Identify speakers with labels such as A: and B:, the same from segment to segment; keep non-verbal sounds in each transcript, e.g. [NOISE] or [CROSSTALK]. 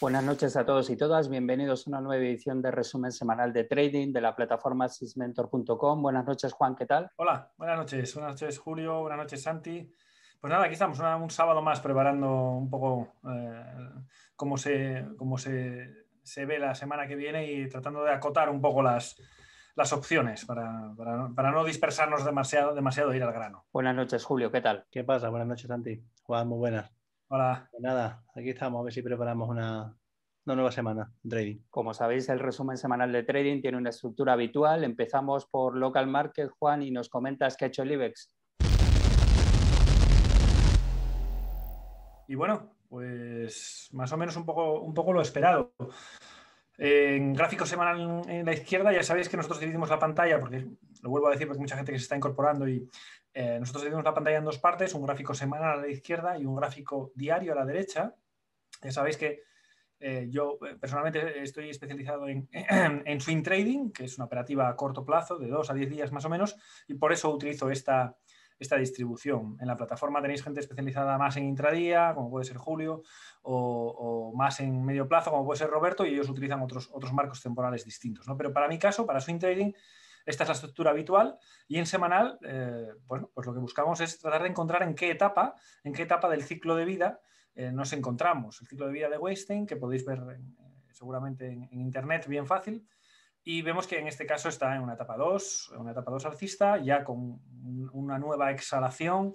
A: Buenas noches a todos y todas. Bienvenidos a una nueva edición de resumen semanal de trading de la plataforma sysmentor.com. Buenas noches, Juan, ¿qué tal?
B: Hola, buenas noches. Buenas noches, Julio. Buenas noches, Santi. Pues nada, aquí estamos un sábado más preparando un poco eh, cómo, se, cómo se, se, ve la semana que viene y tratando de acotar un poco las, las opciones para, para, no dispersarnos demasiado, demasiado e ir al grano. Buenas noches, Julio,
C: ¿qué tal? ¿Qué pasa? Buenas noches, Santi. Juan, muy buenas.
B: Hola. Pues nada, aquí estamos, a ver si preparamos
C: una, nueva semana de trading. Como sabéis, el resumen semanal de trading tiene una estructura
A: habitual. Empezamos por local market, Juan, y nos comentas qué ha hecho el IBEX.
B: Y bueno, pues más o menos un poco, un poco lo esperado. En gráfico semanal en la izquierda, ya sabéis que nosotros dividimos la pantalla, porque lo vuelvo a decir porque hay mucha gente que se está incorporando y eh, nosotros tenemos la pantalla en dos partes, un gráfico semanal a la izquierda y un gráfico diario a la derecha. Ya sabéis que eh, yo eh, personalmente estoy especializado [CLEARS THROAT] en, swing trading, que es una operativa a corto plazo, de dos a 10 días más o menos, y por eso utilizo esta, esta distribución. En la plataforma tenéis gente especializada más en intradía, como puede ser Julio, o, más en medio plazo, como puede ser Roberto, y ellos utilizan otros, otros marcos temporales distintos. Pero para mi caso, para swing trading, esta es la estructura habitual y en semanal, eh, bueno, pues lo que buscamos es tratar de encontrar en qué etapa, en qué etapa del ciclo de vida eh, nos encontramos. El ciclo de vida de Weinstein, que podéis ver eh, seguramente en, internet bien fácil, y vemos que en este caso está en una etapa 2, una etapa 2 alcista, ya con una nueva exhalación,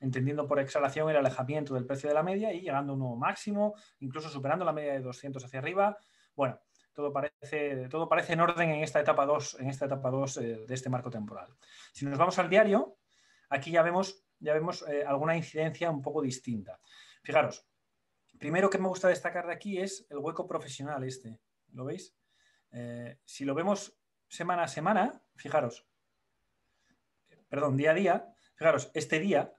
B: entendiendo por exhalación el alejamiento del precio de la media y llegando a un nuevo máximo, incluso superando la media de 200 hacia arriba. Bueno, todo parece, todo parece en orden en esta etapa 2 en esta etapa 2 eh, de este marco temporal. Si nos vamos al diario, aquí ya vemos, ya vemos eh, alguna incidencia un poco distinta. Fijaros, primero que me gusta destacar de aquí es el hueco profesional este, ¿lo veis? Eh, si lo vemos semana a semana, fijaros, perdón, día a día, fijaros, este día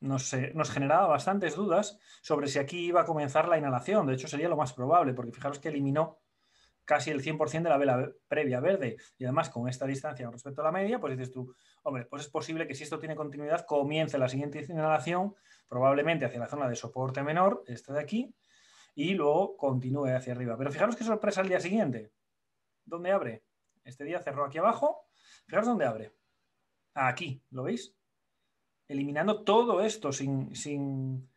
B: nos, generaba bastantes dudas sobre si aquí iba a comenzar la inhalación. De hecho, sería lo más probable, porque fijaros que eliminó casi el 100% de la vela previa verde. Y además, con esta distancia con respecto a la media, pues dices tú, hombre, pues es posible que si esto tiene continuidad, comience la siguiente inhalación, probablemente hacia la zona de soporte menor, esta de aquí, y luego continúe hacia arriba. Pero fijaros qué sorpresa el día siguiente. ¿Dónde abre? Este día cerró aquí abajo. Fijaros dónde abre. Aquí, ¿lo veis? Eliminando todo esto sin, sin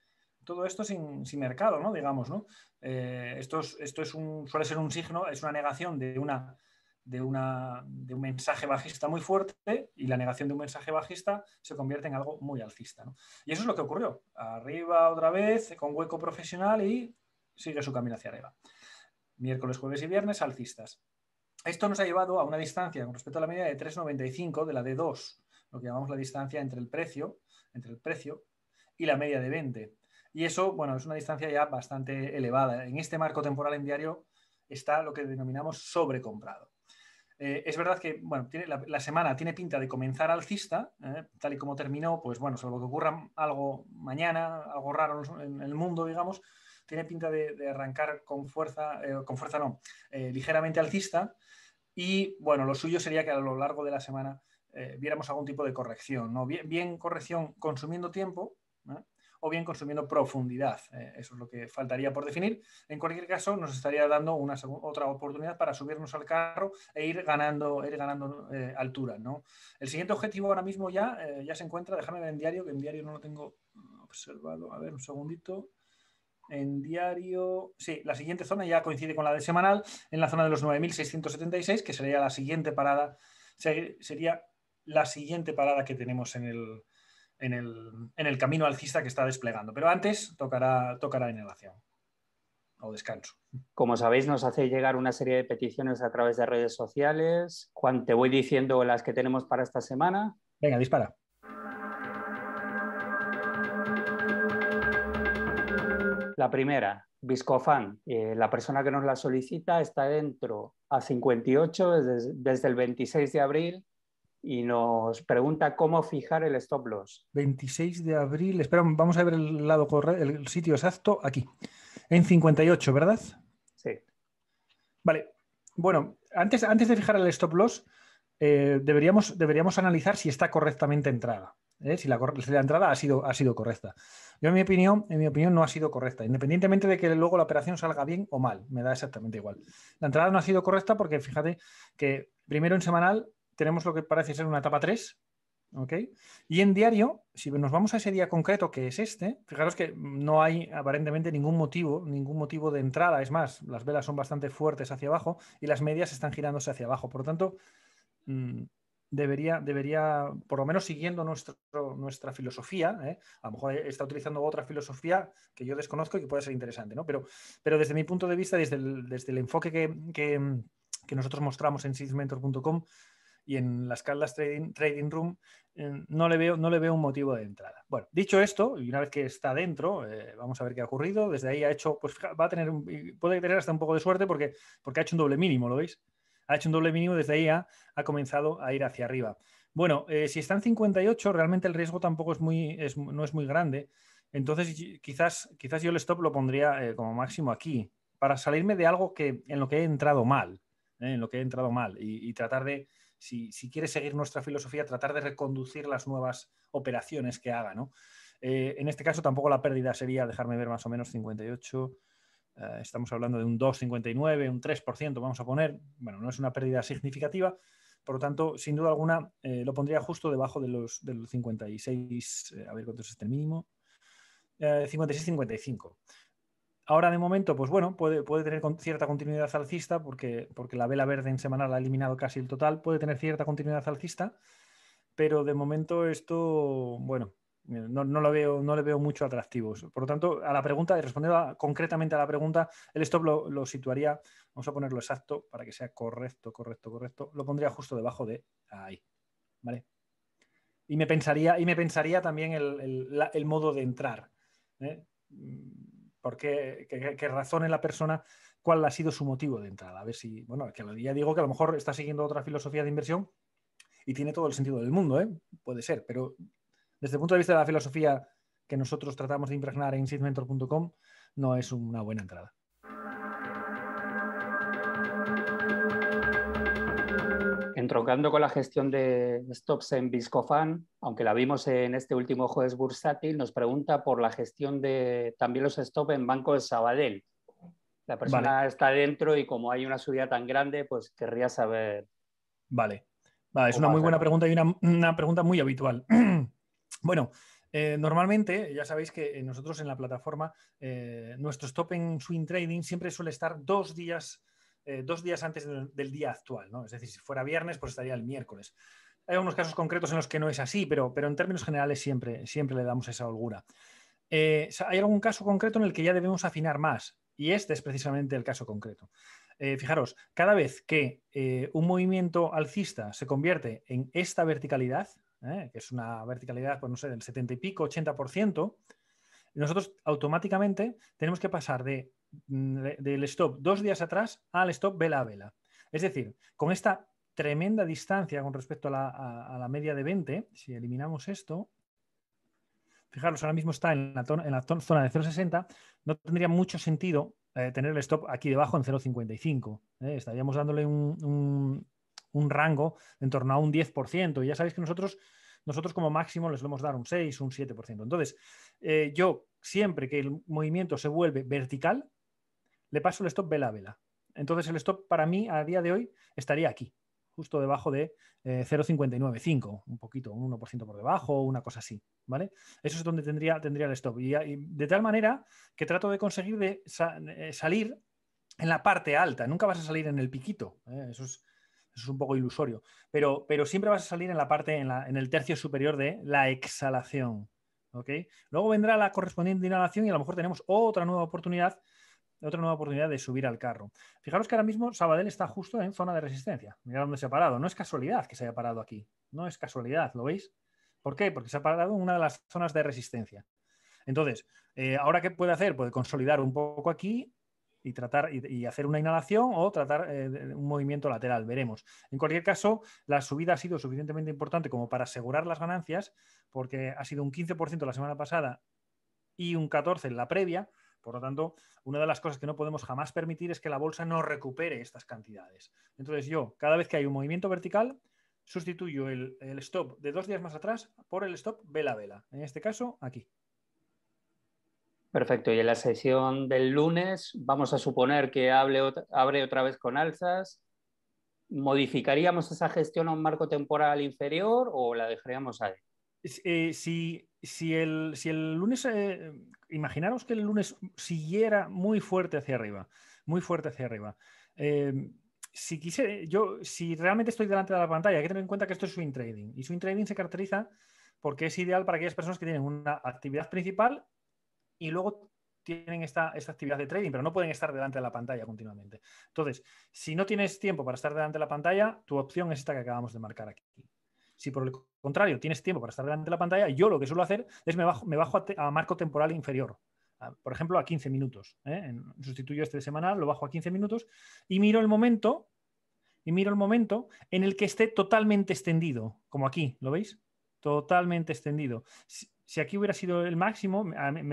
B: todo esto sin, mercado, ¿no? Digamos, ¿no? Eh, esto, esto es un, suele ser un signo, es una negación de, una, de, una, de un mensaje bajista muy fuerte y la negación de un mensaje bajista se convierte en algo muy alcista, Y eso es lo que ocurrió. Arriba otra vez, con hueco profesional y sigue su camino hacia arriba. Miércoles, jueves y viernes alcistas. Esto nos ha llevado a una distancia con respecto a la media de 3,95 de la D2, lo que llamamos la distancia entre el precio, entre el precio y la media de 20. Y eso, bueno, es una distancia ya bastante elevada. En este marco temporal en diario está lo que denominamos sobrecomprado. Eh, es verdad que bueno, la, semana tiene pinta de comenzar alcista, eh, tal y como terminó, pues bueno, salvo que ocurra algo mañana, algo raro en el mundo, digamos, tiene pinta de, arrancar con fuerza, eh, con fuerza no, ligeramente alcista. Y bueno, lo suyo sería que a lo largo de la semana viéramos algún tipo de corrección, ¿no? bien, bien corrección consumiendo tiempo, o bien consumiendo profundidad. Eh, eso es lo que faltaría por definir. En cualquier caso, nos estaría dando una otra oportunidad para subirnos al carro e ir ganando, ir ganando eh, altura. El siguiente objetivo ahora mismo ya, eh, ya se encuentra, déjame ver en diario, que en diario no lo tengo observado. A ver, un segundito en diario. Sí, la siguiente zona ya coincide con la de semanal, en la zona de los 9.676, que sería la siguiente parada, sería la siguiente parada que tenemos en el, en el, camino alcista que está desplegando. Pero antes tocará, tocará inhalación o
A: descanso. Como sabéis, nos hace llegar una serie de peticiones a través de redes sociales. Juan, te voy diciendo las que tenemos para esta semana.
D: Venga,
B: dispara.
A: La primera, Viscofan. Eh, la persona que nos la solicita está dentro a 58 desde, desde el 26 de abril y nos pregunta cómo fijar el stop loss.
B: 26 de abril, espera, vamos a ver el lado correcto, el sitio exacto aquí. En 58, ¿verdad? Sí. Vale. Bueno, antes, antes de fijar el stop loss, eh, deberíamos, deberíamos analizar si está correctamente entrada. ¿eh? Si, la, entrada ha sido, ha sido correcta. Yo, en mi, opinión, en mi opinión, no ha sido correcta, independientemente de que luego la operación salga bien o mal, me da exactamente igual. La entrada no ha sido correcta porque fíjate que primero en semanal tenemos lo que parece ser una etapa 3, ¿ok? Y en diario, si nos vamos a ese día concreto que es este, fijaros que no hay aparentemente ningún motivo, ningún motivo de entrada, es más, las velas son bastante fuertes hacia abajo y las medias están girándose hacia abajo, por lo tanto, mm, debería, debería, por lo menos siguiendo nuestra filosofía, ¿eh? a lo mejor está utilizando otra filosofía que yo desconozco y que puede ser interesante, ¿no? Pero, pero desde mi punto de vista, desde el, desde el enfoque que, nosotros mostramos en sysmentor.com, y en las caldas Trading, Room eh, no, le veo, no le veo un motivo de entrada. Bueno, dicho esto, y una vez que está dentro, eh, vamos a ver qué ha ocurrido. Desde ahí ha hecho, pues va a tener, puede tener hasta un poco de suerte porque, porque ha hecho un doble mínimo, ¿lo veis? Ha hecho un doble mínimo, desde ahí ha, comenzado a ir hacia arriba. Bueno, eh, si está en 58, realmente el riesgo tampoco es muy, no es muy grande. Entonces, quizás, quizás yo el stop lo pondría como máximo aquí, para salirme de algo que, en lo que he entrado mal, en lo que he entrado mal, y tratar de, si, quiere seguir nuestra filosofía, tratar de reconducir las nuevas operaciones que haga. Eh, en este caso tampoco la pérdida sería, dejarme ver más o menos, 58. Eh, estamos hablando de un 2,59, un 3%, vamos a poner. Bueno, no es una pérdida significativa. Por lo tanto, sin duda alguna, eh, lo pondría justo debajo de los, 56, a ver cuánto es este mínimo. 56-55. Ahora de momento, pues bueno, puede, puede tener cierta continuidad alcista porque, porque la vela verde en semanal ha eliminado casi el total, puede tener cierta continuidad alcista, pero de momento esto, bueno, eh, no, lo veo, no le veo mucho atractivo. Por lo tanto, a la pregunta, y respondiendo concretamente a la pregunta, el stop lo, situaría, vamos a ponerlo exacto para que sea correcto, correcto, correcto, lo pondría justo debajo de ahí, ¿vale? Y me pensaría, y me pensaría también el, modo de entrar. ¿eh? Porque qué, que, razone la persona cuál ha sido su motivo de entrada. A ver si, bueno, que ya digo que a lo mejor está siguiendo otra filosofía de inversión y tiene todo el sentido del mundo, ¿eh? puede ser, pero desde el punto de vista de la filosofía que nosotros tratamos de impregnar en seedmentor.com, no es una buena entrada.
A: entroncando con la gestión de stops en Biscofan, aunque la vimos en este último jueves bursátil, nos pregunta por la gestión de también los stops en Banco de Sabadell. La persona está dentro y como hay una subida tan grande, pues querría saber.
B: Vale, es una muy buena pregunta y una, pregunta muy habitual. [CLEARS THROAT] bueno, eh, normalmente, ya sabéis que nosotros en la plataforma, eh, nuestro stop en swing trading siempre suele estar dos días eh, dos días antes del, día actual, ¿no? Es decir, si fuera viernes, pues estaría el miércoles. Hay algunos casos concretos en los que no es así, pero, pero en términos generales siempre, siempre le damos esa holgura. Eh, hay algún caso concreto en el que ya debemos afinar más, y este es precisamente el caso concreto. Eh, fijaros, cada vez que un movimiento alcista se convierte en esta verticalidad, que es una verticalidad, pues no sé, del 70 y pico, 80%, nosotros automáticamente tenemos que pasar de Mm, del stop dos días atrás al stop vela a vela. Es decir, con esta tremenda distancia con respecto a la, media de 20, si eliminamos esto, fijaros, ahora mismo está en la, en la zona de 0,60, no tendría mucho sentido eh, tener el stop aquí debajo en 0,55. ¿eh? estaríamos dándole un, un, rango en torno a un 10%. Y ya sabéis que nosotros, nosotros como máximo les a dar un 6, un 7%. Entonces, eh, yo siempre que el movimiento se vuelve vertical, le paso el stop vela a vela. Entonces el stop para mí a día de hoy estaría aquí, justo debajo de 0,595, eh, un poquito, un 1% por debajo, una cosa así, ¿vale? Eso es donde tendría, tendría el stop. Y, de tal manera que trato de conseguir de eh, salir en la parte alta, nunca vas a salir en el piquito, ¿eh? eso, es, un poco ilusorio, pero, pero, siempre vas a salir en la parte, en, el tercio superior de la exhalación. Luego vendrá la correspondiente inhalación y a lo mejor tenemos otra nueva oportunidad otra nueva oportunidad de subir al carro. Fijaros que ahora mismo Sabadell está justo en zona de resistencia. Mirad dónde se ha parado. No es casualidad que se haya parado aquí. No es casualidad, ¿lo veis? ¿Por qué? Porque se ha parado en una de las zonas de resistencia. Entonces, eh, ¿ahora qué puede hacer? Puede consolidar un poco aquí y tratar y, hacer una inhalación o tratar eh, un movimiento lateral, veremos. En cualquier caso, la subida ha sido suficientemente importante como para asegurar las ganancias, porque ha sido un 15% la semana pasada y un 14% en la previa, por lo tanto, una de las cosas que no podemos jamás permitir es que la bolsa no recupere estas cantidades. Entonces yo, cada vez que hay un movimiento vertical, sustituyo el, stop de dos días más atrás por el stop vela vela. En este caso, aquí.
A: Perfecto. Y en la sesión del lunes vamos a suponer que abre otra vez con alzas. ¿Modificaríamos esa gestión a un marco temporal inferior o la dejaríamos ahí?
B: Eh, si si el, si el lunes, eh, imaginaros que el lunes siguiera muy fuerte hacia arriba, muy fuerte hacia arriba. Em, si quise, yo, si realmente estoy delante de la pantalla, hay que tener en cuenta que esto es swing trading. Y swing trading se caracteriza porque es ideal para aquellas personas que tienen una actividad principal y luego tienen esta, esta, actividad de trading, pero no pueden estar delante de la pantalla continuamente. Entonces, si no tienes tiempo para estar delante de la pantalla, tu opción es esta que acabamos de marcar aquí. Si por el contrario tienes tiempo para estar delante de la pantalla, yo lo que suelo hacer es me bajo, me bajo a, marco temporal inferior. Ah, por ejemplo, a 15 minutos. ¿eh? sustituyo este de semanal, lo bajo a 15 minutos y miro el momento y miro el momento en el que esté totalmente extendido, como aquí, ¿lo veis? Totalmente extendido. Si, aquí hubiera sido el máximo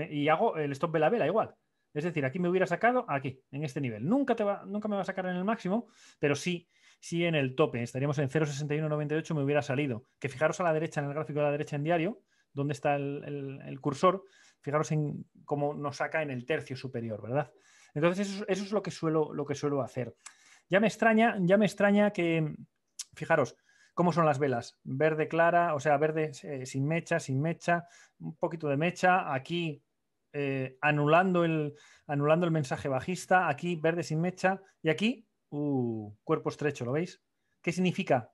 B: y hago el stop de la vela igual. Es decir, aquí me hubiera sacado aquí, en este nivel. Nunca, te va, nunca me va a sacar en el máximo, pero sí si en el tope. Estaríamos en 0,6198, me hubiera salido. Que fijaros a la derecha, en el gráfico de la derecha en diario, donde está el, cursor, fijaros en cómo nos saca en el tercio superior, ¿verdad? Entonces, eso, es lo que, suelo, lo que suelo hacer. Ya me extraña, ya me extraña que, fijaros, ¿Cómo son las velas? Verde clara, o sea, verde eh, sin mecha, sin mecha, un poquito de mecha, aquí eh, anulando, el, anulando el mensaje bajista, aquí verde sin mecha y aquí Uh, cuerpo estrecho, ¿lo veis? ¿Qué significa?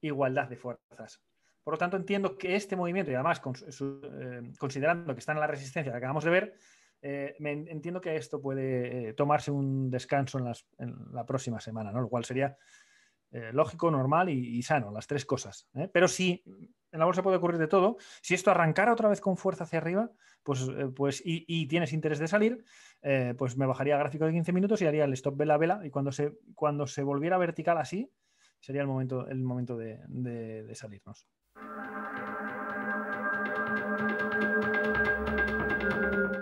B: Igualdad de fuerzas. Por lo tanto, entiendo que este movimiento, y además eh, considerando que está en la resistencia que acabamos de ver, eh, me entiendo que esto puede eh, tomarse un descanso en, en, la próxima semana, ¿no? Lo cual sería eh, lógico, normal y, sano, las tres cosas. ¿eh? Pero si en la bolsa puede ocurrir de todo, si esto arrancara otra vez con fuerza hacia arriba, pues, eh, pues y, tienes interés de salir, pues me bajaría gráfico de 15 minutos y haría el stop vela vela y cuando se, cuando se volviera vertical así, sería el momento, el momento de, salirnos.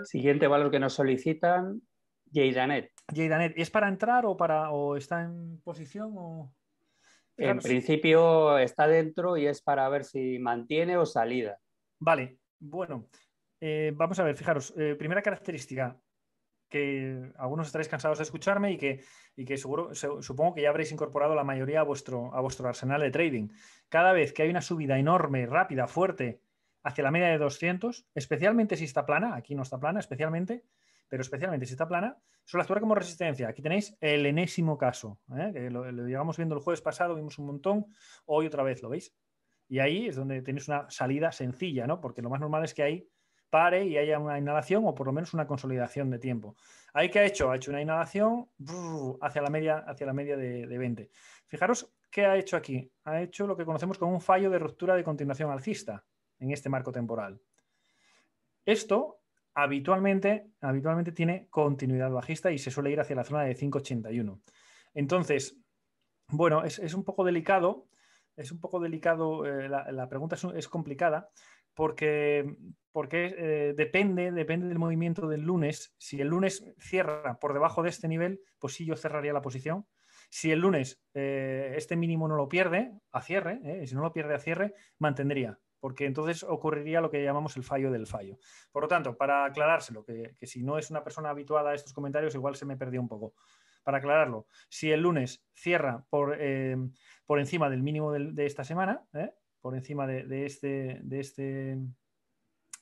A: Siguiente valor que nos solicitan, Jay Danet. ¿es
B: para entrar o para o está en posición o en
A: principio está dentro y es para ver si mantiene o salida.
B: Vale, bueno, eh, vamos a ver, fijaros, eh, primera característica que algunos estaréis cansados de escucharme y que, y que seguro, supongo que ya habréis incorporado la mayoría a vuestro, a vuestro arsenal de trading. Cada vez que hay una subida enorme, rápida, fuerte, hacia la media de 200, especialmente si está plana, aquí no está plana, especialmente, pero especialmente si está plana, suele actuar como resistencia. Aquí tenéis el enésimo caso, ¿eh? que lo, llevamos viendo el jueves pasado, vimos un montón, hoy otra vez, ¿lo veis? Y ahí es donde tenéis una salida sencilla, ¿no? Porque lo más normal es que ahí pare y haya una inhalación o por lo menos una consolidación de tiempo. Ahí que ha hecho, ha hecho una inhalación hacia la media, hacia la media de, de 20. Fijaros qué ha hecho aquí. Ha hecho lo que conocemos como un fallo de ruptura de continuación alcista en este marco temporal. Esto habitualmente, habitualmente tiene continuidad bajista y se suele ir hacia la zona de 5,81. Entonces, bueno, es, un poco delicado, es un poco delicado, eh, la, pregunta es, complicada porque, porque eh, depende, depende del movimiento del lunes. Si el lunes cierra por debajo de este nivel, pues sí yo cerraría la posición. Si el lunes eh, este mínimo no lo pierde a cierre, si no lo pierde a cierre, mantendría porque entonces ocurriría lo que llamamos el fallo del fallo. Por lo tanto, para aclarárselo, que, si no es una persona habituada a estos comentarios, igual se me perdió un poco. Para aclararlo, si el lunes cierra por, eh, por encima del mínimo de, esta semana, ¿eh? por encima de, este, de, este,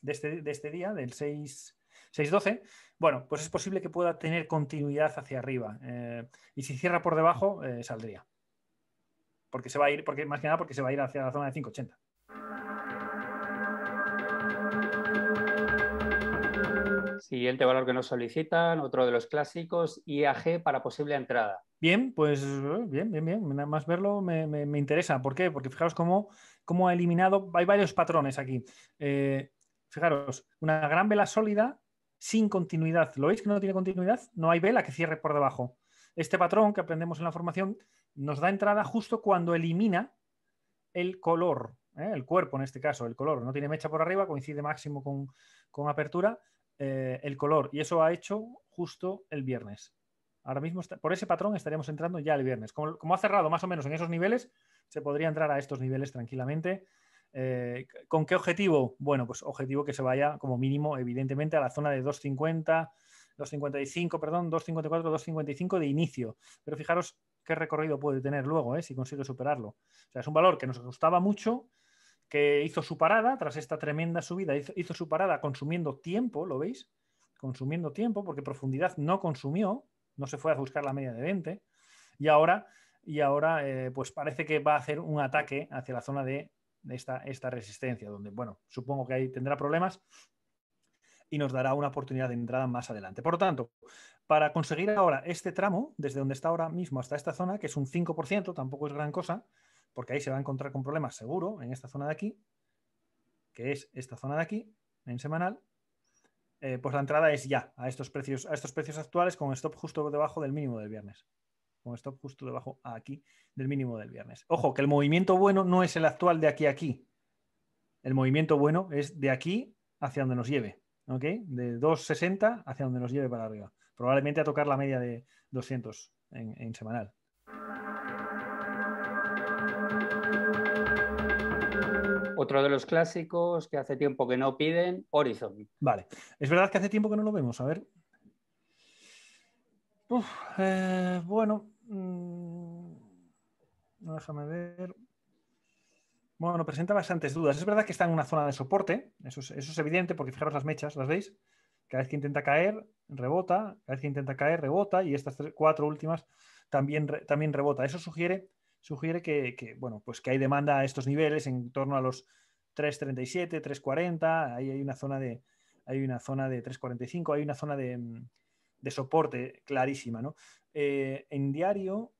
B: de, este, de este día, del 6... 6.12, bueno, pues es posible que pueda tener continuidad hacia arriba. Eh, y si cierra por debajo, saldría. Porque se va a ir, porque, más que nada porque se va a ir hacia la zona de 580.
A: Siguiente valor que nos solicitan, otro de los clásicos, IAG para posible entrada.
B: Bien, pues eh, bien, bien, bien. Nada más verlo me, interesa. ¿Por qué? Porque fijaros cómo, ha eliminado, hay varios patrones aquí. Eh, fijaros, una gran vela sólida sin continuidad. ¿Lo veis que no tiene continuidad? No hay vela que cierre por debajo. Este patrón que aprendemos en la formación nos da entrada justo cuando elimina el color, eh, el cuerpo en este caso, el color. No tiene mecha por arriba, coincide máximo con, con apertura, eh, el color y eso ha hecho justo el viernes. Ahora mismo, por ese patrón estaríamos entrando ya el viernes. Como, ha cerrado más o menos en esos niveles, se podría entrar a estos niveles tranquilamente. Eh, ¿Con qué objetivo? Bueno, pues objetivo que se vaya como mínimo, evidentemente, a la zona de 250, 255, perdón, 254, 255 de inicio. Pero fijaros qué recorrido puede tener luego, eh, si consigue superarlo. O sea, es un valor que nos gustaba mucho, que hizo su parada tras esta tremenda subida, hizo, su parada consumiendo tiempo, ¿lo veis? Consumiendo tiempo, porque profundidad no consumió, no se fue a buscar la media de 20, y ahora, y ahora eh, pues parece que va a hacer un ataque hacia la zona de esta, esta resistencia, donde, bueno, supongo que ahí tendrá problemas y nos dará una oportunidad de entrada más adelante. Por lo tanto, para conseguir ahora este tramo, desde donde está ahora mismo hasta esta zona, que es un 5%, tampoco es gran cosa, porque ahí se va a encontrar con problemas seguro en esta zona de aquí, que es esta zona de aquí, en semanal, eh, pues la entrada es ya a estos precios, a estos precios actuales con stop justo debajo del mínimo del viernes. Con stop justo debajo aquí del mínimo del viernes. Ojo, que el movimiento bueno no es el actual de aquí a aquí. El movimiento bueno es de aquí hacia donde nos lleve. ¿Ok? De 2.60 hacia donde nos lleve para arriba. Probablemente a tocar la media de 200 en semanal.
A: otro de los clásicos que hace tiempo que no piden, Horizon.
B: Vale. Es verdad que hace tiempo que no lo vemos. A ver. Eh, bueno. Mm, déjame ver. Bueno, presenta bastantes dudas. Es verdad que está en una zona de soporte. Eso es, evidente porque fijaros las mechas, ¿las veis? Cada vez que intenta caer, rebota. Cada vez que intenta caer, rebota. Y estas cuatro últimas también, también rebota. Eso sugiere sugiere que, bueno, pues que hay demanda a estos niveles en torno a los 3.37, 3.40, ahí hay una zona de, hay una zona de 3.45, hay una zona de, mm, de soporte clarísima. ¿no? Eh, en diario,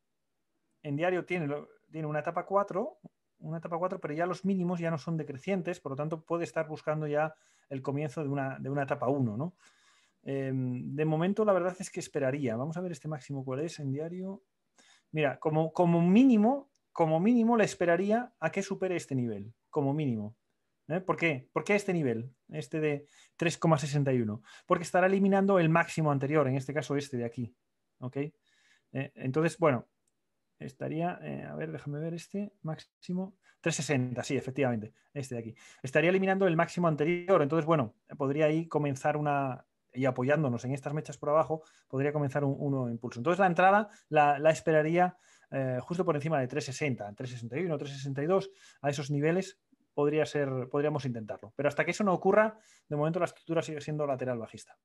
B: en diario tiene, tiene una etapa 4, una etapa 4, pero ya los mínimos ya no son decrecientes, por lo tanto puede estar buscando ya el comienzo de una, etapa 1. ¿no? Em, de momento la verdad es que esperaría. Vamos a ver este máximo cuál es en diario. Mira, como, mínimo, como mínimo le esperaría a que supere este nivel, como mínimo. ¿eh? ¿Por qué? ¿Por qué este nivel? Este de 3,61. Porque estará eliminando el máximo anterior, en este caso este de aquí. ¿Ok? Eh, entonces, bueno, estaría, eh, a ver, déjame ver este máximo. 360, sí, efectivamente, este de aquí. Estaría eliminando el máximo anterior. Entonces, bueno, podría ahí comenzar una, y apoyándonos en estas mechas por abajo, podría comenzar un, impulso. Entonces la entrada la, esperaría eh, justo por encima de 360, 361, 362, a esos niveles podría ser, podríamos intentarlo. Pero hasta que eso no ocurra, de momento la estructura sigue siendo lateral bajista.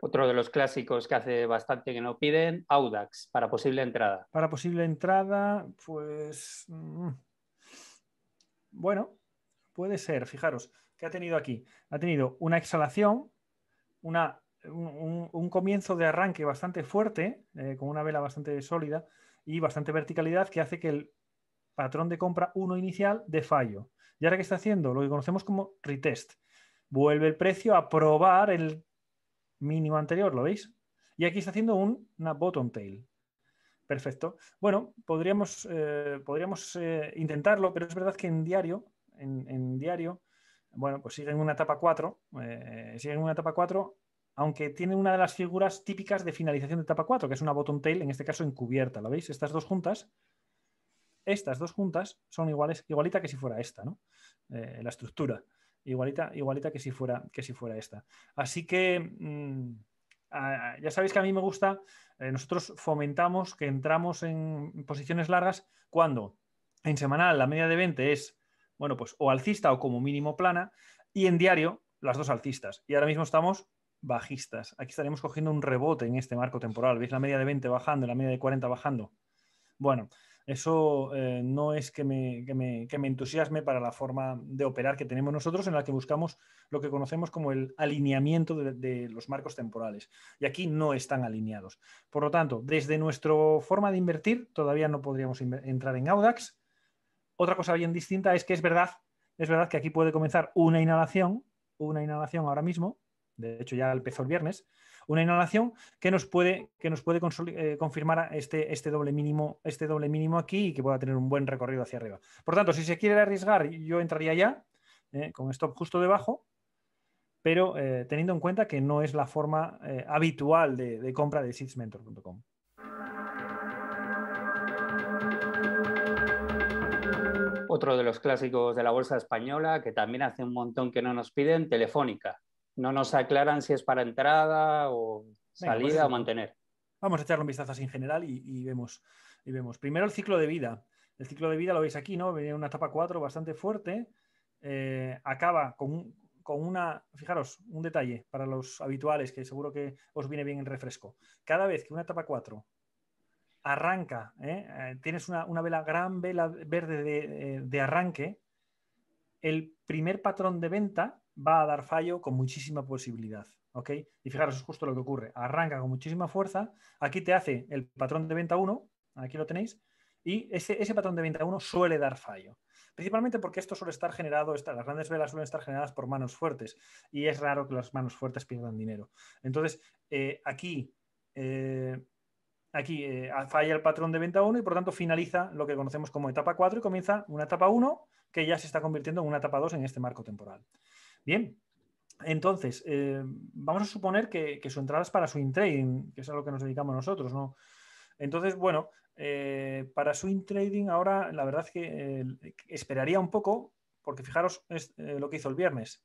A: Otro de los clásicos que hace bastante que no piden, Audax, para posible entrada.
B: Para posible entrada, pues... Mm, bueno, puede ser, fijaros, ¿qué ha tenido aquí? Ha tenido una exhalación, una, un, comienzo de arranque bastante fuerte, eh, con una vela bastante sólida y bastante verticalidad que hace que el patrón de compra 1 inicial de fallo. ¿Y ahora qué está haciendo? Lo que conocemos como retest. Vuelve el precio a probar el mínimo anterior, ¿lo veis? Y aquí está haciendo una bottom tail. Perfecto. Bueno, podríamos, eh, podríamos eh, intentarlo, pero es verdad que en diario en, diario, bueno, pues siguen una etapa 4, eh, siguen una etapa 4, aunque tiene una de las figuras típicas de finalización de etapa 4, que es una bottom tail, en este caso encubierta, ¿la veis? Estas dos juntas, estas dos juntas son iguales, igualita que si fuera esta, ¿no? Eh, la estructura, igualita, igualita que, si fuera, que si fuera esta. Así que... Mm, ya sabéis que a mí me gusta, eh, nosotros fomentamos que entramos en posiciones largas cuando en semanal la media de 20 es bueno, pues o alcista o como mínimo plana, y en diario las dos alcistas. Y ahora mismo estamos bajistas. Aquí estaremos cogiendo un rebote en este marco temporal. ¿Veis la media de 20 bajando, y la media de 40 bajando? Bueno, eso eh, no es que me, entusiasme para la forma de operar que tenemos nosotros, en la que buscamos lo que conocemos como el alineamiento de los marcos temporales. Y aquí no están alineados. Por lo tanto, desde nuestra forma de invertir, todavía no podríamos entrar en Audax, otra cosa bien distinta es que es verdad, es verdad que aquí puede comenzar una inhalación, una inhalación ahora mismo, de hecho ya empezó el viernes, una inhalación que nos puede, que nos puede eh, confirmar este, este, doble mínimo, este doble mínimo aquí y que pueda tener un buen recorrido hacia arriba. Por tanto, si se quiere arriesgar, yo entraría ya eh, con stop justo debajo, pero eh, teniendo en cuenta que no es la forma habitual de, de compra de seedsmentor.com.
A: Otro de los clásicos de la bolsa española, que también hace un montón que no nos piden, Telefónica. No nos aclaran si es para entrada o pues salida o mantener.
B: Vamos a echarle un vistazo así en general y, vemos, y vemos. Primero el ciclo de vida. El ciclo de vida lo veis aquí, ¿no? Viene una etapa 4 bastante fuerte. Eh, acaba con, con una, fijaros, un detalle para los habituales que seguro que os viene bien en refresco. Cada vez que una etapa 4 arranca, ¿eh? Eh, tienes una, vela, gran vela verde eh, de, arranque, el primer patrón de venta va a dar fallo con muchísima posibilidad. ¿ok? Y fijaros, es justo lo que ocurre. Arranca con muchísima fuerza, aquí te hace el patrón de venta 1, aquí lo tenéis, y ese, ese patrón de venta 1 suele dar fallo. Principalmente porque esto suele estar generado, estas las grandes velas suelen estar generadas por manos fuertes y es raro que las manos fuertes pierdan dinero. Entonces, aquí aquí eh, falla el patrón de venta 1 y por tanto finaliza lo que conocemos como etapa 4 y comienza una etapa 1 que ya se está convirtiendo en una etapa 2 en este marco temporal. Bien, entonces, eh, vamos a suponer que, su entrada es para swing trading, que es a lo que nos dedicamos nosotros, ¿no? Entonces, bueno, eh, para swing trading ahora la verdad es que esperaría un poco, porque fijaros lo que hizo el viernes.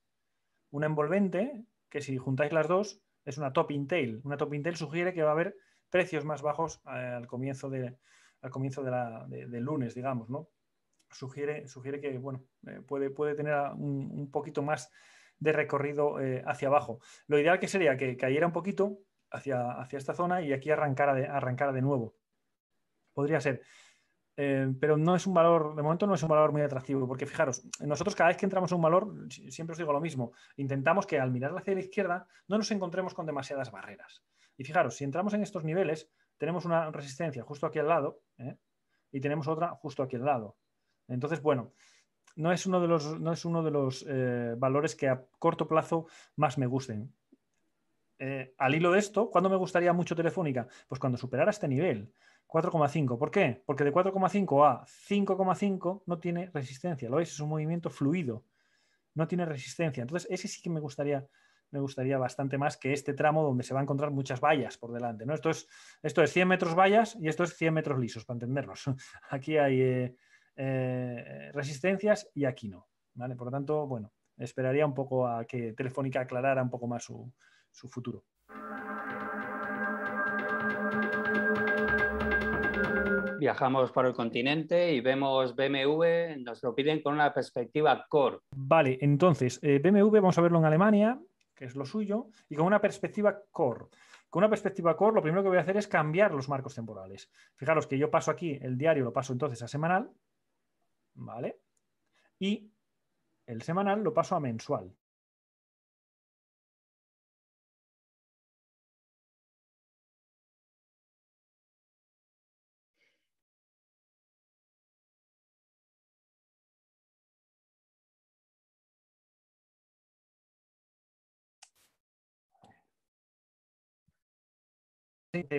B: Una envolvente, que si juntáis las dos, es una top tail. Una top tail sugiere que va a haber precios más bajos eh, al comienzo, de, al comienzo del lunes, digamos, ¿no? Sugiere, sugiere que, bueno, eh, puede, puede tener un, poquito más de recorrido eh, hacia abajo. Lo ideal que sería que cayera un poquito hacia, hacia esta zona y aquí arrancara de, arrancara de nuevo. Podría ser. pero no es un valor, de momento no es un valor muy atractivo, porque fijaros, nosotros cada vez que entramos a un valor, siempre os digo lo mismo, intentamos que al mirar hacia la izquierda no nos encontremos con demasiadas barreras. Y fijaros, si entramos en estos niveles, tenemos una resistencia justo aquí al lado ¿eh? y tenemos otra justo aquí al lado. Entonces, bueno, no es uno de los, es uno de los eh, valores que a corto plazo más me gusten. Eh, al hilo de esto, ¿cuándo me gustaría mucho Telefónica? Pues cuando superara este nivel, 4,5. ¿Por qué? Porque de 4,5 a 5,5 no tiene resistencia. Lo veis, es un movimiento fluido. No tiene resistencia. Entonces, ese sí que me gustaría me gustaría bastante más que este tramo donde se va a encontrar muchas vallas por delante. Esto, es, esto es 100 metros vallas y esto es 100 metros lisos, para entendernos. [LAUGHS] Aquí hay eh, eh, resistencias y aquí no. ¿vale? Por lo tanto, bueno, esperaría un poco a que Telefónica aclarara un poco más su, futuro.
A: viajamos por el continente y vemos BMW, nos lo piden con una
B: perspectiva core. Vale, entonces, eh, BMW vamos a verlo en Alemania, que es lo suyo, y con una perspectiva core. Con una perspectiva core, lo primero que voy a hacer es cambiar los marcos temporales. Fijaros que yo paso aquí el diario, lo paso entonces a semanal, ¿vale?
D: Y el semanal lo paso a mensual.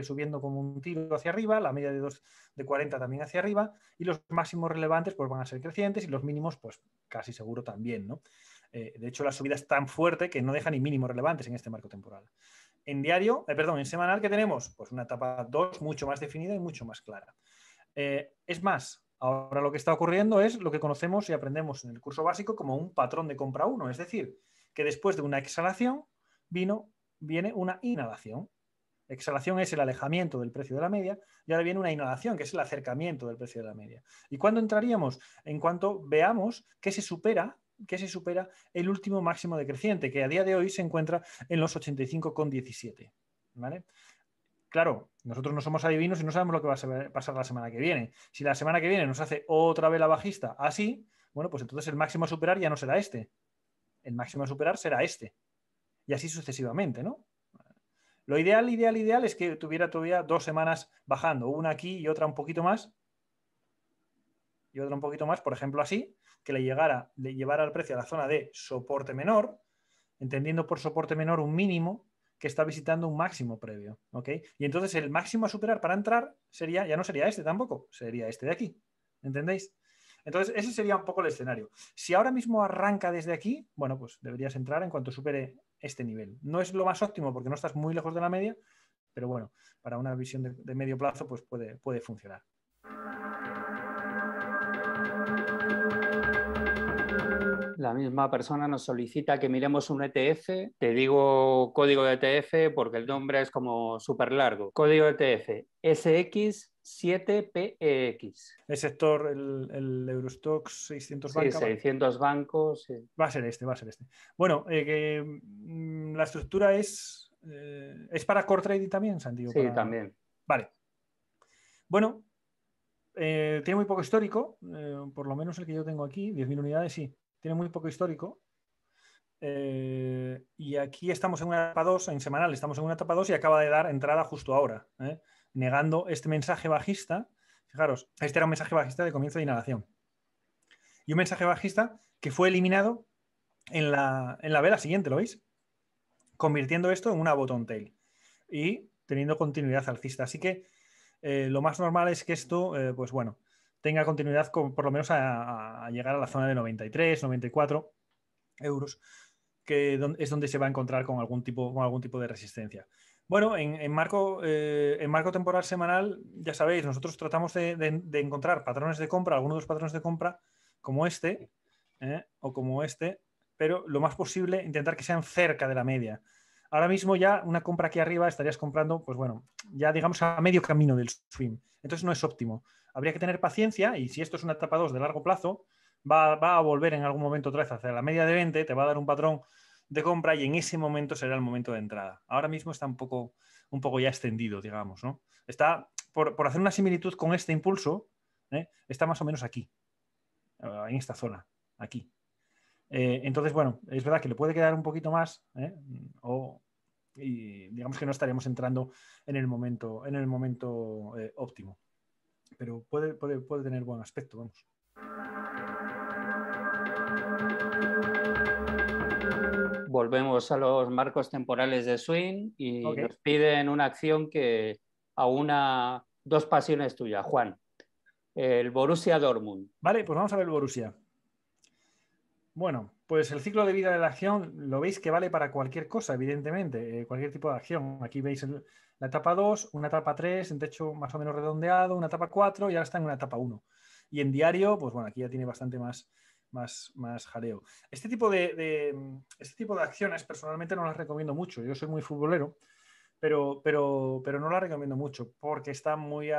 D: subiendo como un tiro hacia arriba, la
B: media de, 2, de 40 también hacia arriba, y los máximos relevantes pues, van a ser crecientes y los mínimos pues casi seguro también. ¿no? Eh, de hecho, la subida es tan fuerte que no deja ni mínimos relevantes en este marco temporal. En diario, eh, perdón, en semanal ¿qué tenemos, pues una etapa 2 mucho más definida y mucho más clara. Eh, es más, ahora lo que está ocurriendo es lo que conocemos y aprendemos en el curso básico como un patrón de compra 1, es decir, que después de una exhalación vino, viene una inhalación Exhalación es el alejamiento del precio de la media y ahora viene una inhalación, que es el acercamiento del precio de la media. ¿Y cuándo entraríamos? En cuanto veamos que se supera que se supera el último máximo decreciente, que a día de hoy se encuentra en los 85,17. ¿vale? Claro, nosotros no somos adivinos y no sabemos lo que va a pasar la semana que viene. Si la semana que viene nos hace otra vela bajista así, bueno, pues entonces el máximo a superar ya no será este. El máximo a superar será este. Y así sucesivamente, ¿no? Lo ideal, ideal, ideal es que tuviera todavía dos semanas bajando, una aquí y otra un poquito más, y otra un poquito más, por ejemplo así, que le, llegara, le llevara el precio a la zona de soporte menor, entendiendo por soporte menor un mínimo que está visitando un máximo previo, ¿ok? Y entonces el máximo a superar para entrar sería, ya no sería este tampoco, sería este de aquí, ¿entendéis? Entonces ese sería un poco el escenario. Si ahora mismo arranca desde aquí, bueno, pues deberías entrar en cuanto supere este nivel. No es lo más óptimo porque no estás muy lejos de la media, pero bueno, para una visión de, medio plazo pues puede, puede funcionar.
A: La misma persona nos solicita que miremos un ETF. Te digo código de ETF porque el nombre es como súper largo. Código de ETF
B: SX 7 px e ¿El sector, el, el Eurostock 600 sí, 600 bancos. Va a ser este, va a ser este. Bueno, eh, mm, la estructura es. Eh, ¿Es para core trading también, Santiago? Sí, también. Vale. Bueno, eh, tiene muy poco histórico, por lo menos el que yo tengo aquí, 10.000 unidades, sí. Tiene muy poco histórico. y aquí estamos en una etapa 2, en semanal, estamos en una etapa 2 y acaba de dar entrada justo ahora. ¿eh? negando este mensaje bajista. Fijaros, este era un mensaje bajista de comienzo de inhalación. Y un mensaje bajista que fue eliminado en la, vela siguiente, ¿lo veis? Convirtiendo esto en una bottom tail y teniendo continuidad alcista. Así que eh, lo más normal es que esto, eh, pues bueno, tenga continuidad por lo menos a, llegar a la zona de 93, 94 euros, que es donde se va a encontrar con algún tipo, con algún tipo de resistencia. Bueno, en, marco, eh, en marco temporal semanal, ya sabéis, nosotros tratamos de, encontrar patrones de compra, algunos de los patrones de compra, como este ¿eh? o como este, pero lo más posible intentar que sean cerca de la media. Ahora mismo ya una compra aquí arriba estarías comprando, pues bueno, ya digamos a medio camino del swing. Entonces no es óptimo. Habría que tener paciencia y si esto es una etapa 2 de largo plazo, va, va, a volver en algún momento otra vez hacia la media de 20, te va a dar un patrón de compra y en ese momento será el momento de entrada. Ahora mismo está un poco, un poco ya extendido, digamos, Está, por, hacer una similitud con este impulso, ¿eh? está más o menos aquí, eh, en esta zona, aquí. Eh, entonces, bueno, es verdad que le puede quedar un poquito más, o y digamos que no estaremos entrando en el momento, en el momento óptimo. Pero puede, puede, puede tener buen aspecto, vamos.
A: volvemos a los marcos temporales de swing y nos piden una acción que a una dos pasiones tuyas, Juan. El Borussia Dortmund.
B: Vale, pues vamos a ver el Borussia. Bueno, pues el ciclo de vida de la acción lo veis que vale para cualquier cosa, evidentemente, eh, cualquier tipo de acción. Aquí veis la etapa 2, una etapa 3, en techo más o menos redondeado, una etapa 4 y ahora está en una etapa 1. Y en diario, pues bueno, aquí ya tiene bastante más, más, más Este tipo de, mm, este tipo de acciones personalmente no las recomiendo mucho. Yo soy muy futbolero, pero, pero, pero no las recomiendo mucho porque están muy,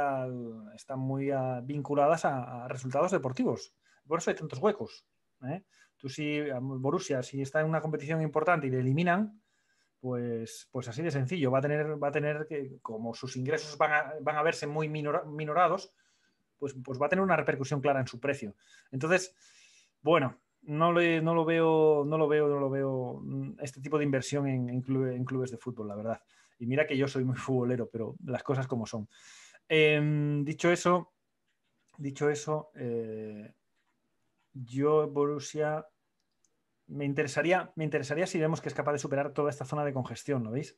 B: están muy ah, vinculadas a, resultados deportivos. Por eso hay tantos huecos. ¿eh? Tú si ah, Borussia, si está en una competición importante y le eliminan, pues, pues así de sencillo, va a tener, va a tener que, como sus ingresos van a, verse muy minorados, pues, pues va a tener una repercusión clara en su precio. Entonces, bueno, no, no, lo veo, no lo veo, no lo veo, mm, este tipo de inversión en, clubes, de fútbol, la verdad. Y mira que yo soy muy [LAUGHS] futbolero, pero las cosas como son. Em, dicho eso, dicho eso, eh, yo Borussia me interesaría, me interesaría si vemos que es capaz de superar toda esta zona de congestión, ¿lo veis?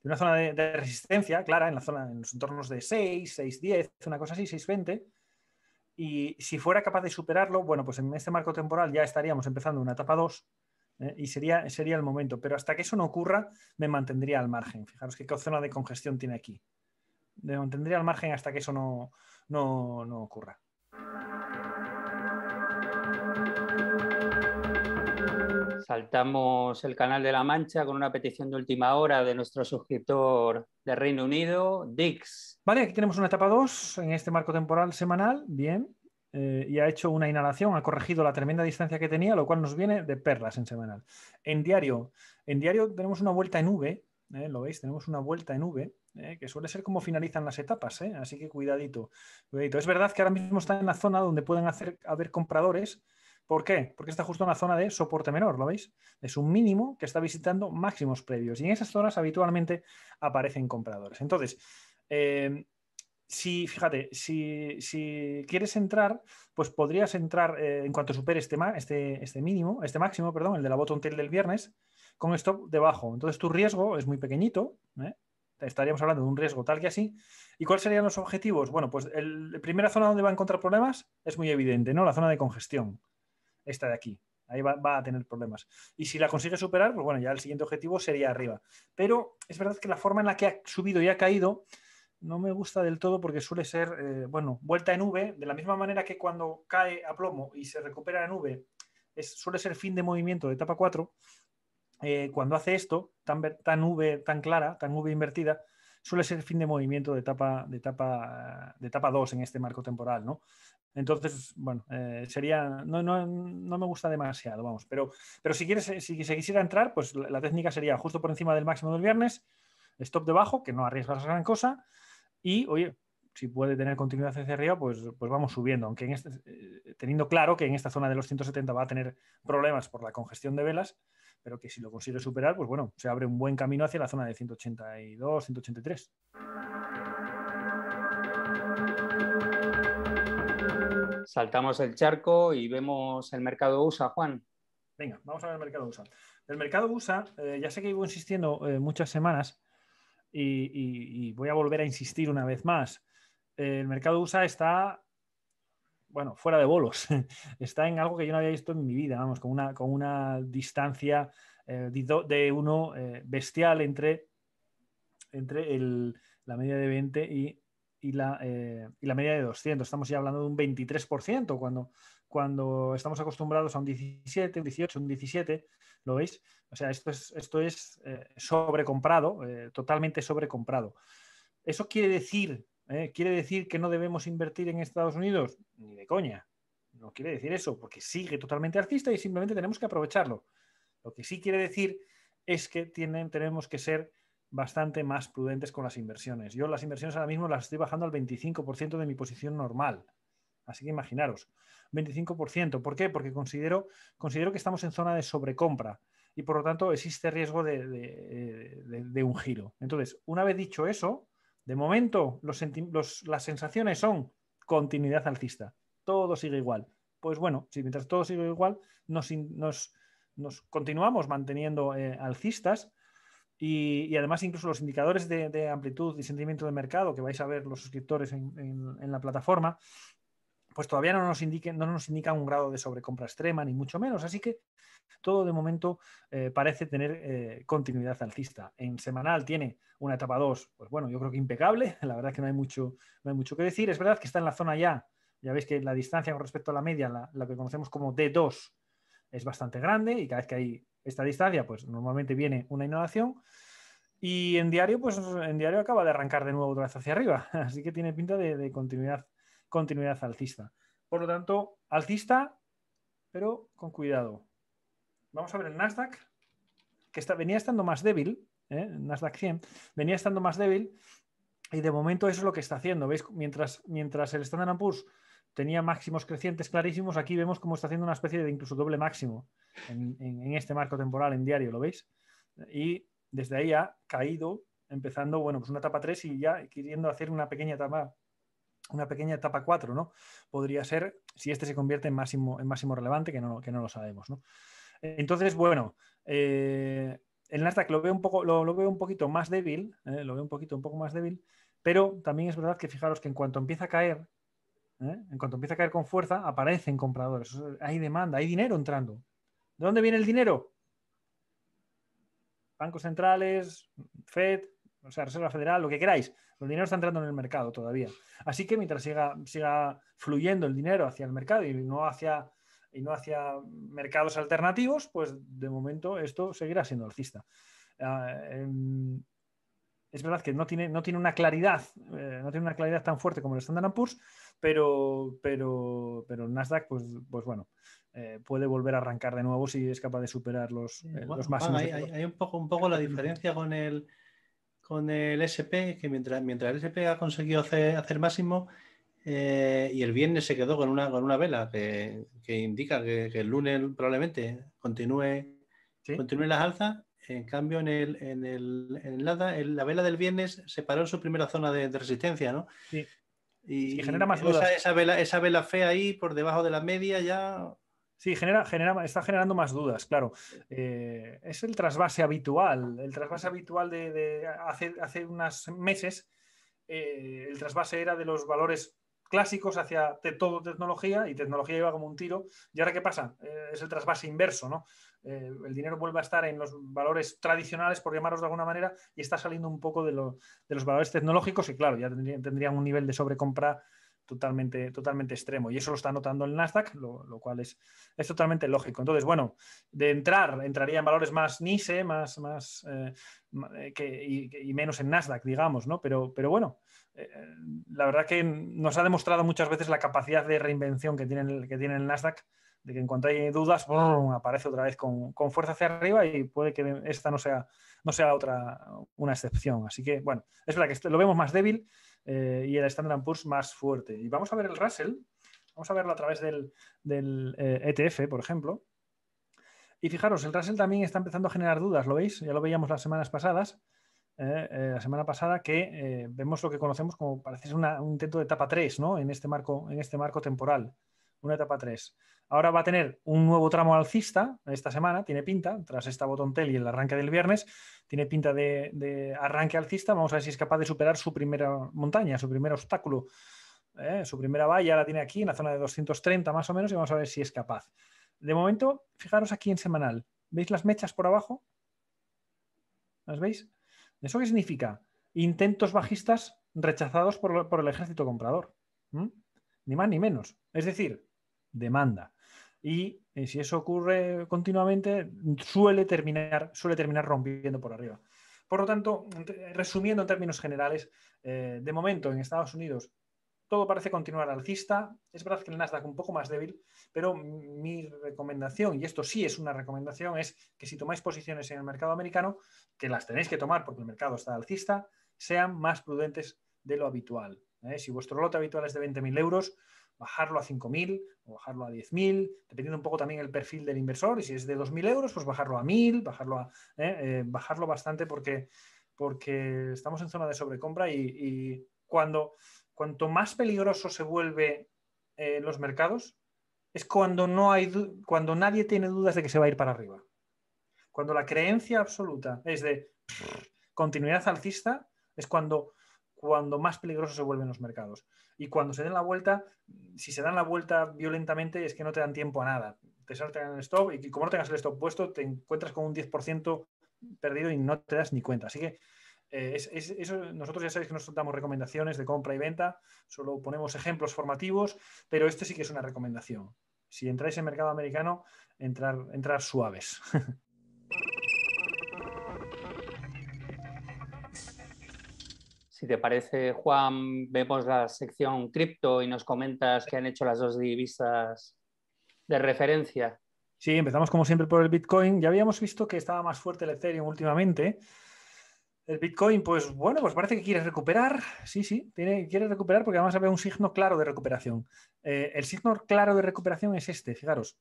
B: De una zona de, resistencia clara en la zona, en los entornos de 6, 6, 10, una cosa así, 6, 20 y si fuera capaz de superarlo, bueno, pues en este marco temporal ya estaríamos empezando una etapa 2 ¿eh? y sería, el momento. Pero hasta que eso no ocurra, me mantendría al margen. Fijaros qué zona de congestión tiene aquí. Me mantendría al margen hasta que eso no ocurra.
A: Saltamos el Canal de la Mancha con una petición de última hora de nuestro suscriptor de Reino Unido, Dix.
B: Vale, aquí tenemos una etapa 2 en este marco temporal semanal. Bien. Eh, y ha hecho una inhalación, ha corregido la tremenda distancia que tenía, lo cual nos viene de perlas en semanal. En diario, en diario tenemos una vuelta en V, eh, lo veis, tenemos una vuelta en V, eh, que suele ser como finalizan las etapas, así que cuidadito, cuidadito. Es verdad que ahora mismo está en la zona donde pueden hacer, haber compradores, ¿Por qué? Porque está justo en la zona de soporte menor, ¿lo veis? Es un mínimo que está visitando máximos previos y en esas zonas habitualmente aparecen compradores. Entonces, em, si, fíjate, si, quieres entrar, pues podrías entrar eh, en cuanto supere este, este, este, mínimo, este máximo, perdón, el de la bottom tail del viernes, con stop debajo. Entonces tu riesgo es muy pequeñito, ¿eh? estaríamos hablando de un riesgo tal que así. ¿Y cuáles serían los objetivos? Bueno, pues la primera zona donde va a encontrar problemas es muy evidente, ¿no? La zona de congestión esta de aquí. Ahí va, a tener problemas. Y si la consigue superar, pues bueno, ya el siguiente objetivo sería arriba. Pero es verdad que la forma en la que ha subido y ha caído no me gusta del todo porque suele ser, eh, bueno, vuelta en V, de la misma manera que cuando cae a plomo y se recupera en V, suele ser fin de movimiento de etapa 4. Eh, cuando hace esto, tan, V, tan clara, tan V invertida, suele ser fin de movimiento de etapa, de etapa, de etapa 2 en este marco temporal, ¿no? Entonces, bueno, eh, sería. No, me gusta demasiado, vamos. Pero, pero si quieres, eh, si se quisiera entrar, pues la, técnica sería justo por encima del máximo del viernes, stop debajo, que no arriesgas gran cosa. Y, oye, si puede tener continuidad hacia arriba, pues, pues vamos subiendo. Aunque este, eh, teniendo claro que en esta zona de los 170 va a tener problemas por la congestión de velas, pero que si lo consigue superar, pues bueno, se abre un buen camino hacia la zona de 182, 183. saltamos el charco y vemos el mercado USA, Juan. Venga, vamos a ver el mercado USA. El mercado USA, eh, ya sé que iba insistiendo eh, muchas semanas y, voy a volver a insistir una vez más. Eh, el mercado USA está, bueno, fuera de bolos. [LAUGHS] está en algo que yo no había visto en mi vida, vamos, con una, con una distancia de uno bestial entre, entre la media de 20 y eh, y la, media de 200. Estamos ya hablando de un 23%, cuando, cuando estamos acostumbrados a un 17, un 18, un 17, ¿lo veis? O sea, esto es, esto es eh, sobrecomprado, eh, totalmente sobrecomprado. ¿Eso quiere decir, quiere decir que no debemos invertir en Estados Unidos? Ni de coña. No quiere decir eso, porque sigue totalmente artista y simplemente tenemos que aprovecharlo. Lo que sí quiere decir es que tienen, tenemos que ser bastante más prudentes con las inversiones. Yo las inversiones ahora mismo las estoy bajando al 25% de mi posición normal. Así que imaginaros, 25%. ¿Por qué? Porque considero, considero que estamos en zona de sobrecompra y por lo tanto existe riesgo de, un giro. Entonces, una vez dicho eso, de momento las sensaciones son continuidad alcista. Todo sigue igual. Pues bueno, si mientras todo sigue igual, nos, continuamos manteniendo eh, alcistas y, además incluso los indicadores de, amplitud y sentimiento de mercado que vais a ver los suscriptores en, la plataforma, pues todavía no nos, indique, no nos indica un grado de sobrecompra extrema, ni mucho menos. Así que todo de momento eh, parece tener eh, continuidad alcista. En semanal tiene una etapa 2, pues bueno, yo creo que impecable. [LAUGHS] La verdad que no hay, mucho, no hay mucho que decir. Es verdad que está en la zona ya, ya veis que la distancia con respecto a la media, la que conocemos como D2, es bastante grande y cada vez que hay esta distancia, pues normalmente viene una innovación y en diario, pues en diario acaba de arrancar de nuevo otra vez hacia arriba, [LAUGHS] así que tiene pinta de, continuidad, continuidad alcista. Por lo tanto, alcista, pero con cuidado. Vamos a ver el Nasdaq, que venía estando más débil, el ¿eh? Nasdaq 100, venía estando más débil, y de momento eso es lo que está haciendo. ¿Veis? Mientras, mientras el Standard Poor's tenía máximos crecientes clarísimos. Aquí vemos cómo está haciendo una especie de incluso doble máximo en, este marco temporal en diario, ¿lo veis? Y desde ahí ha caído, empezando, bueno, pues una etapa 3 y ya queriendo hacer una pequeña etapa una pequeña etapa 4, ¿no? Podría ser si este se convierte en máximo, en máximo relevante, que no, que no lo sabemos, ¿no? Entonces, bueno, eh, el Nasdaq lo veo un poco, lo, veo un poquito más débil, ¿eh? lo veo un poquito, un poco más débil, pero también es verdad que fijaros que en cuanto empieza a caer, ¿eh? en cuanto empieza a caer con fuerza, aparecen compradores. Hay demanda, hay dinero entrando. ¿De dónde viene el dinero? Bancos centrales, Fed, o sea, Reserva Federal, lo que queráis. El dinero está entrando en el mercado todavía. Así que mientras siga, siga fluyendo el dinero hacia el mercado y no hacia, y no hacia mercados alternativos, pues de momento esto seguirá siendo alcista. Ah, em, es verdad que no tiene, una claridad, eh, no tiene una claridad tan fuerte como el Standard Poor's, pero, pero, pero Nasdaq, pues, pues bueno, eh, puede volver a arrancar de nuevo si es capaz de superar los, eh, los máximos. Hay,
C: hay, un, poco, un poco la diferencia con el, con el SP, que mientras, mientras el SP ha conseguido hacer, hacer máximo eh, y el viernes se quedó con una, con una vela que, que indica que, el lunes probablemente continúe, continúe las alzas. En cambio, en el, en el, en la, la vela del viernes se paró en su primera zona de, resistencia, ¿no? Sí. Y, genera más dudas. Esa,
B: vela, fea ahí por debajo de la media ya. Sí, genera, genera, está generando más dudas, claro. Eh, es el trasvase habitual. El trasvase habitual de, hace, hace unos meses, eh, el trasvase era de los valores clásicos hacia todo tecnología y tecnología iba como un tiro. ¿Y ahora qué pasa? Eh, es el trasvase inverso, ¿no? Eh, el dinero vuelve a estar en los valores tradicionales, por llamarlos de alguna manera, y está saliendo un poco de, los valores tecnológicos y claro, ya tendrían, un nivel de sobrecompra totalmente, totalmente extremo. Y eso lo está notando el Nasdaq, lo, cual es, totalmente lógico. Entonces, bueno, de entrar, entraría en valores más NISE, más, más eh, y, menos en Nasdaq, digamos, ¿no? Pero, bueno, eh, la verdad que nos ha demostrado muchas veces la capacidad de reinvención que tienen que tiene el Nasdaq de que en cuanto hay dudas, aparece otra vez con, fuerza hacia arriba y puede que esta no sea, no sea otra, una excepción. Así que, bueno, es verdad que lo vemos más débil eh, y el Standard Poor's más fuerte. Y vamos a ver el Russell, vamos a verlo a través del, ETF, eh, e por ejemplo. Y fijaros, el Russell también está empezando a generar dudas, ¿lo veis? Ya lo veíamos las semanas pasadas. Eh, la semana pasada que vemos lo que conocemos como parece ser un intento de etapa 3, ¿no? En este marco, en este marco temporal, una etapa 3. Ahora va a tener un nuevo tramo alcista esta semana, tiene pinta, tras esta botontel y el arranque del viernes, tiene pinta de, arranque alcista. Vamos a ver si es capaz de superar su primera montaña, su primer obstáculo. ¿eh? su primera valla la tiene aquí en la zona de 230 más o menos y vamos a ver si es capaz. De momento, fijaros aquí en semanal. ¿Veis las mechas por abajo? ¿Las veis? ¿Eso qué significa? Intentos bajistas rechazados por, el ejército comprador. Ni más ni menos. Es decir, demanda y eh, si eso ocurre continuamente, suele terminar, suele terminar rompiendo por arriba. Por lo tanto, resumiendo en términos generales, eh, de momento en Estados Unidos todo parece continuar alcista. Es verdad que el Nasdaq un poco más débil, pero mi recomendación, y esto sí es una recomendación, es que si tomáis posiciones en el mercado americano, que las tenéis que tomar porque el mercado está alcista, sean más prudentes de lo habitual. ¿eh? Si vuestro lote habitual es de 20.000 euros, bajarlo a 5.000 o bajarlo a 10.000, dependiendo un poco también el perfil del inversor. Y si es de 2.000 euros, pues bajarlo a 1.000, bajarlo, a, ¿eh? Eh, bajarlo bastante porque, porque estamos en zona de sobrecompra y, cuando, cuanto más peligroso se vuelven eh, los mercados, es cuando, no hay, cuando nadie tiene dudas de que se va a ir para arriba. Cuando la creencia absoluta es de continuidad alcista, es cuando, cuando más peligroso se vuelven los mercados. Y cuando se den la vuelta, si se dan la vuelta violentamente, es que no te dan tiempo a nada. Te saltan el stop y como no tengas el stop puesto, te encuentras con un 10% perdido y no te das ni cuenta. Así que eh, eso, nosotros ya sabéis que nos damos recomendaciones de compra y venta, solo ponemos ejemplos formativos, pero este sí que es una recomendación. Si entráis en mercado americano, entrar, entrar suaves. [LAUGHS]
A: Si te parece, Juan, vemos la sección cripto y nos comentas qué han hecho las dos divisas de referencia.
B: Sí, empezamos como siempre por el Bitcoin. Ya habíamos visto que estaba más fuerte el Ethereum últimamente. El Bitcoin, pues bueno, pues parece que quiere recuperar. Sí, sí, tiene, quiere recuperar porque además había un signo claro de recuperación. Eh, el signo claro de recuperación es este, fijaros.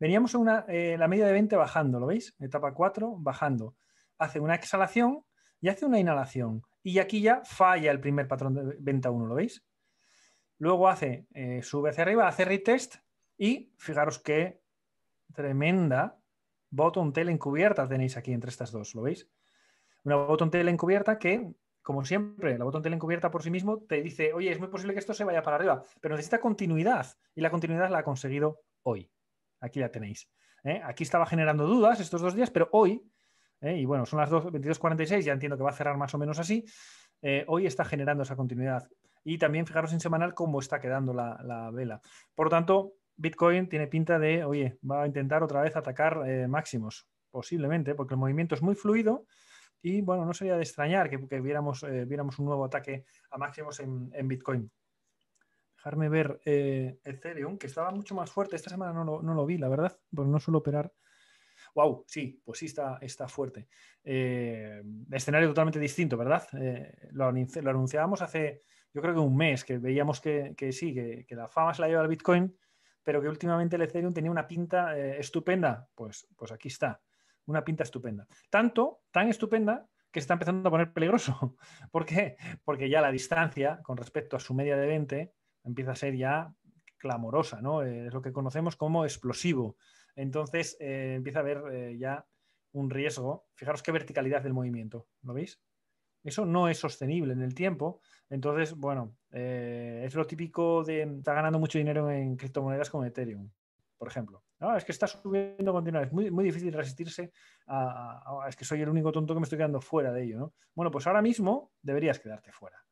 B: Veníamos en eh, la media de 20 bajando, ¿lo veis? Etapa 4, bajando. Hace una exhalación y hace una inhalación. Y aquí ya falla el primer patrón de venta 1, ¿lo veis? Luego hace, eh, sube hacia arriba, hace retest y fijaros qué tremenda botón tail encubierta tenéis aquí entre estas dos, ¿lo veis? Una botón tail encubierta que, como siempre, la botón tail encubierta por sí mismo te dice, oye, es muy posible que esto se vaya para arriba, pero necesita continuidad y la continuidad la ha conseguido hoy. Aquí la tenéis. ¿eh? Aquí estaba generando dudas estos dos días, pero hoy ¿eh? y bueno, son las 22.46, ya entiendo que va a cerrar más o menos así. Eh, hoy está generando esa continuidad. Y también fijaros en semanal cómo está quedando la, vela. Por lo tanto, Bitcoin tiene pinta de, oye, va a intentar otra vez atacar eh, máximos, posiblemente, porque el movimiento es muy fluido. Y bueno, no sería de extrañar que, que viéramos, un nuevo ataque a máximos en, Bitcoin. Dejarme ver Ethereum, que estaba mucho más fuerte. Esta semana no lo, no lo vi, la verdad, porque no suelo operar wow, sí, pues sí está, está fuerte. Eh, escenario totalmente distinto, ¿verdad? Eh, lo, anunciábamos hace, yo creo que un mes, que veíamos que, sí, que, la fama se la lleva al Bitcoin, pero que últimamente el Ethereum tenía una pinta eh, estupenda. Pues, pues aquí está, una pinta estupenda. Tanto, tan estupenda que se está empezando a poner peligroso. [LAUGHS] ¿Por qué? Porque ya la distancia con respecto a su media de 20 empieza a ser ya clamorosa, ¿no? es lo que conocemos como explosivo. Entonces eh, empieza a haber eh, ya un riesgo. Fijaros qué verticalidad del movimiento, ¿lo veis? Eso no es sostenible en el tiempo. Entonces, bueno, eh, es lo típico de estar ganando mucho dinero en criptomonedas como Ethereum, por ejemplo. Ahora es que está subiendo continuamente. Es muy, difícil resistirse a, Es que soy el único tonto que me estoy quedando fuera de ello, ¿no? Bueno, pues ahora mismo deberías quedarte fuera.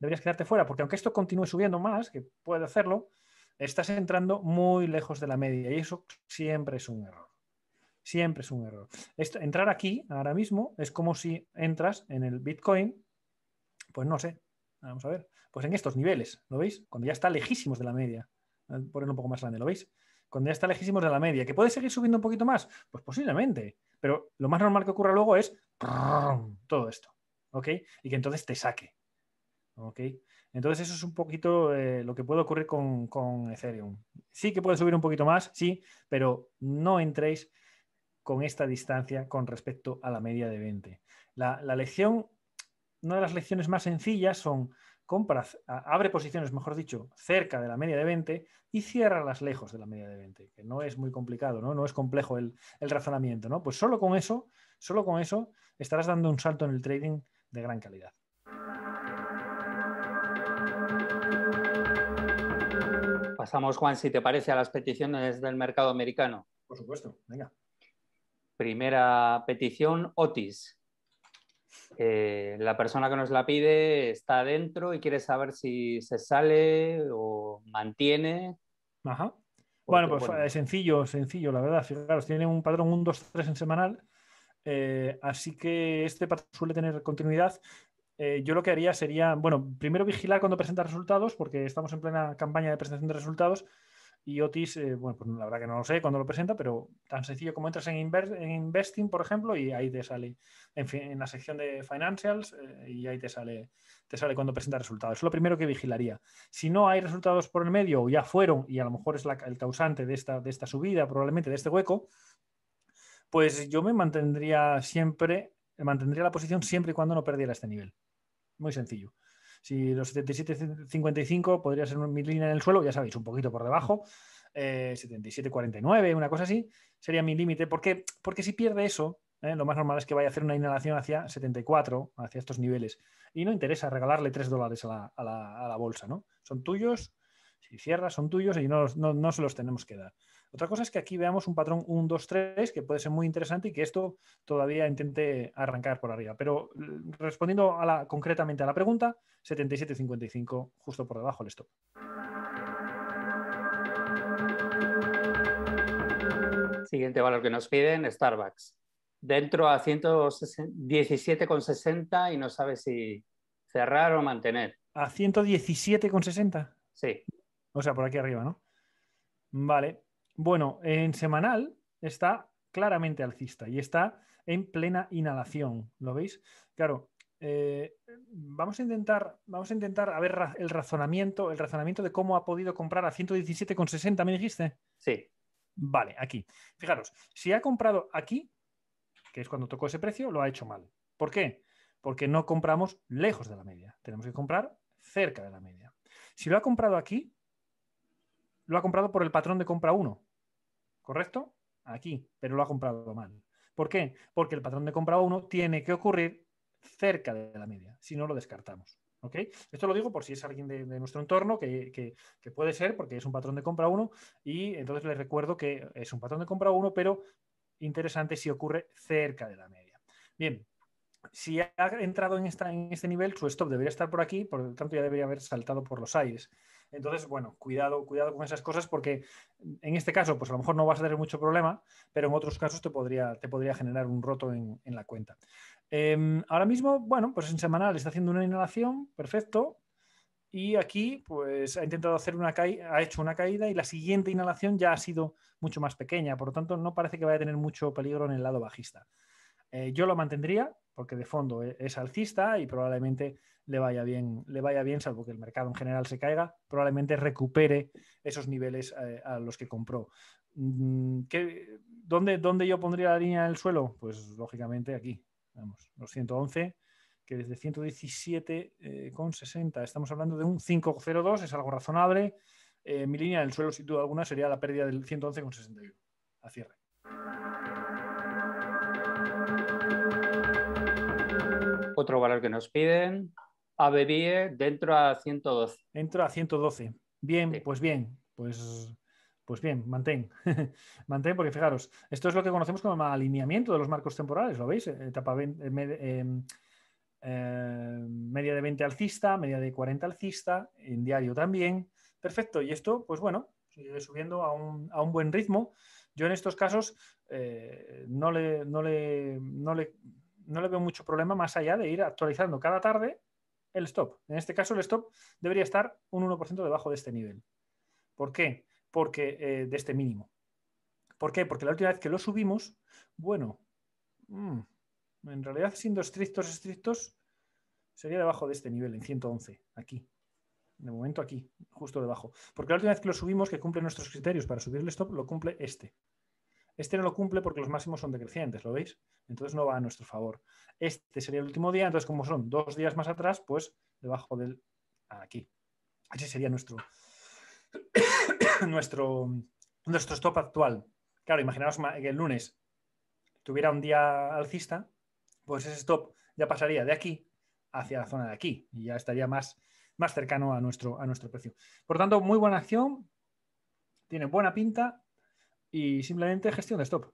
B: Deberías quedarte fuera, porque aunque esto continúe subiendo más, que puede hacerlo, estás entrando muy lejos de la media y eso siempre es un error. Siempre es un error. entrar aquí ahora mismo es como si entras en el Bitcoin, pues no sé, vamos a ver, pues en estos niveles, ¿lo veis? Cuando ya está lejísimos de la media. Poner un poco más grande, ¿lo veis? Cuando ya está lejísimos de la media. ¿Que puede seguir subiendo un poquito más? Pues posiblemente. Pero lo más normal que ocurra luego es todo esto. ¿Ok? Y que entonces te saque. Entonces eso es un poquito eh, lo que puede ocurrir con, Ethereum. Sí que puede subir un poquito más, sí, pero no entréis con esta distancia con respecto a la media de 20. La, lección, una de las lecciones más sencillas son compras, abre posiciones, mejor dicho, cerca de la media de 20 y cierra las lejos de la media de 20, que no es muy complicado, no, es complejo el, el razonamiento, ¿no? Pues solo con eso, solo con eso estarás dando un salto en el trading de gran calidad.
A: Pasamos, Juan, si te parece, a las peticiones del mercado americano. Por
B: supuesto, venga.
A: Primera petición, Otis. Eh, la persona que nos la pide está adentro y quiere saber si se sale o mantiene. Ajá. Bueno, pues es eh,
B: sencillo, sencillo, la verdad. Fijaros, tiene un padrón 1, 2, 3 en semanal. Eh, así que este suele tener continuidad eh, yo lo que haría sería, bueno, primero vigilar cuando presenta resultados, porque estamos en plena campaña de presentación de resultados y Otis, eh, bueno, pues la verdad que no lo sé cuando lo presenta, pero tan sencillo como entras en, Investing, por ejemplo, y ahí te sale, en, fin, en la sección de Financials, eh, y ahí te sale, te sale cuando presenta resultados. Es lo primero que vigilaría. Si no hay resultados por el medio o ya fueron, y a lo mejor es el causante de esta, de esta subida, probablemente de este hueco, pues yo me mantendría siempre mantendría la posición siempre y cuando no perdiera este nivel. Muy sencillo. Si los 77.55 podría ser mi línea en el suelo, ya sabéis, un poquito por debajo, 77.49, eh, una cosa así, sería mi límite. ¿Por qué? Porque si pierde eso, eh, lo más normal es que vaya a hacer una inhalación hacia 74, hacia estos niveles. Y no interesa regalarle 3 dólares a la, bolsa, ¿no? Son tuyos, si cierras, son tuyos y no, no, no se los tenemos que dar. Otra cosa es que aquí veamos un patrón 1, 2, 3 que puede ser muy interesante y que esto todavía intente arrancar por arriba. Pero mm, respondiendo a la, concretamente a la pregunta, 77.55 justo por debajo del stop. Siguiente
A: valor que nos piden, Starbucks. Dentro a 117,60 y no sabe si cerrar o mantener.
B: ¿A 117,60? Sí. O sea, por aquí arriba, ¿no? Vale. Bueno, en semanal está claramente alcista y está en plena inhalación. ¿Lo veis? Claro, eh, vamos, a intentar, vamos a intentar ver el razonamiento, el razonamiento de cómo ha podido comprar a 117,60, me dijiste. Sí. Vale, aquí. Fijaros, si ha comprado aquí, que es cuando tocó ese precio, lo ha hecho mal. ¿Por qué? Porque no compramos lejos de la media. Tenemos que comprar cerca de la media. Si lo ha comprado aquí, lo ha comprado por el patrón de compra 1. ¿correcto? Aquí, pero lo ha comprado mal. ¿Por qué? Porque el patrón de compra 1 tiene que ocurrir cerca de la media, si no lo descartamos. ¿ok? Esto lo digo por si es alguien de, nuestro entorno, que, puede ser, porque es un patrón de compra 1, y entonces les recuerdo que es un patrón de compra 1, pero interesante si ocurre cerca de la media. Bien, si ha entrado en, esta, en este nivel, su stop debería estar por aquí, por lo tanto ya debería haber saltado por los aires. Entonces, bueno, cuidado, cuidado con esas cosas porque en este caso, pues a lo mejor no vas a tener mucho problema, pero en otros casos te podría, te podría generar un roto en, la cuenta. Em, ahora mismo, bueno, pues en semanal está haciendo una inhalación, perfecto. Y aquí, pues ha intentado hacer una caída, ha hecho una caída y la siguiente inhalación ya ha sido mucho más pequeña. Por lo tanto, no parece que vaya a tener mucho peligro en el lado bajista. Eh, yo lo mantendría, porque de fondo e-, es alcista y probablemente le vaya bien, le vaya bien, salvo que el mercado en general se caiga, probablemente recupere esos niveles eh, a, los que compró. Mm, dónde, yo pondría la línea del suelo? Pues lógicamente aquí, vamos, los 111, que desde 117,60 eh, estamos hablando de un 5,02, es algo razonable. Eh, mi línea del suelo, si duda alguna, sería la pérdida del 111,61 a cierre.
A: otro valor que nos piden. ABBIE dentro a 112.
B: Dentro a 112. Bien, pues bien, pues, pues bien, mantén. [LAUGHS] mantén, porque fijaros, esto es lo que conocemos como alineamiento de los marcos temporales, ¿lo veis? Etapa eh, eh, eh, media de 20 alcista, media de 40 alcista, en diario también. Perfecto, y esto, pues bueno, sigue subiendo a un, a un buen ritmo. Yo en estos casos no le, no le, no le no le veo mucho problema más allá de ir actualizando cada tarde el stop. En este caso, el stop debería estar un 1% debajo de este nivel. ¿Por qué? Porque eh, de este mínimo. ¿Por qué? Porque la última vez que lo subimos, bueno, mm, en realidad siendo estrictos, estrictos, sería debajo de este nivel, en 111, aquí. De momento aquí, justo debajo. Porque la última vez que lo subimos, que cumple nuestros criterios para subir el stop, lo cumple este. Este no lo cumple porque los máximos son decrecientes, ¿lo veis? Entonces no va a nuestro favor. Este sería el último día, entonces como son dos días más atrás, pues debajo del aquí. Ese sería nuestro, [COUGHS] nuestro, nuestro stop actual. Claro, imaginaos que el lunes tuviera un día alcista, pues ese stop ya pasaría de aquí hacia la zona de aquí y ya estaría más, más cercano a nuestro, a nuestro precio. Por tanto, muy buena acción, tiene buena pinta y simplemente gestión de stop.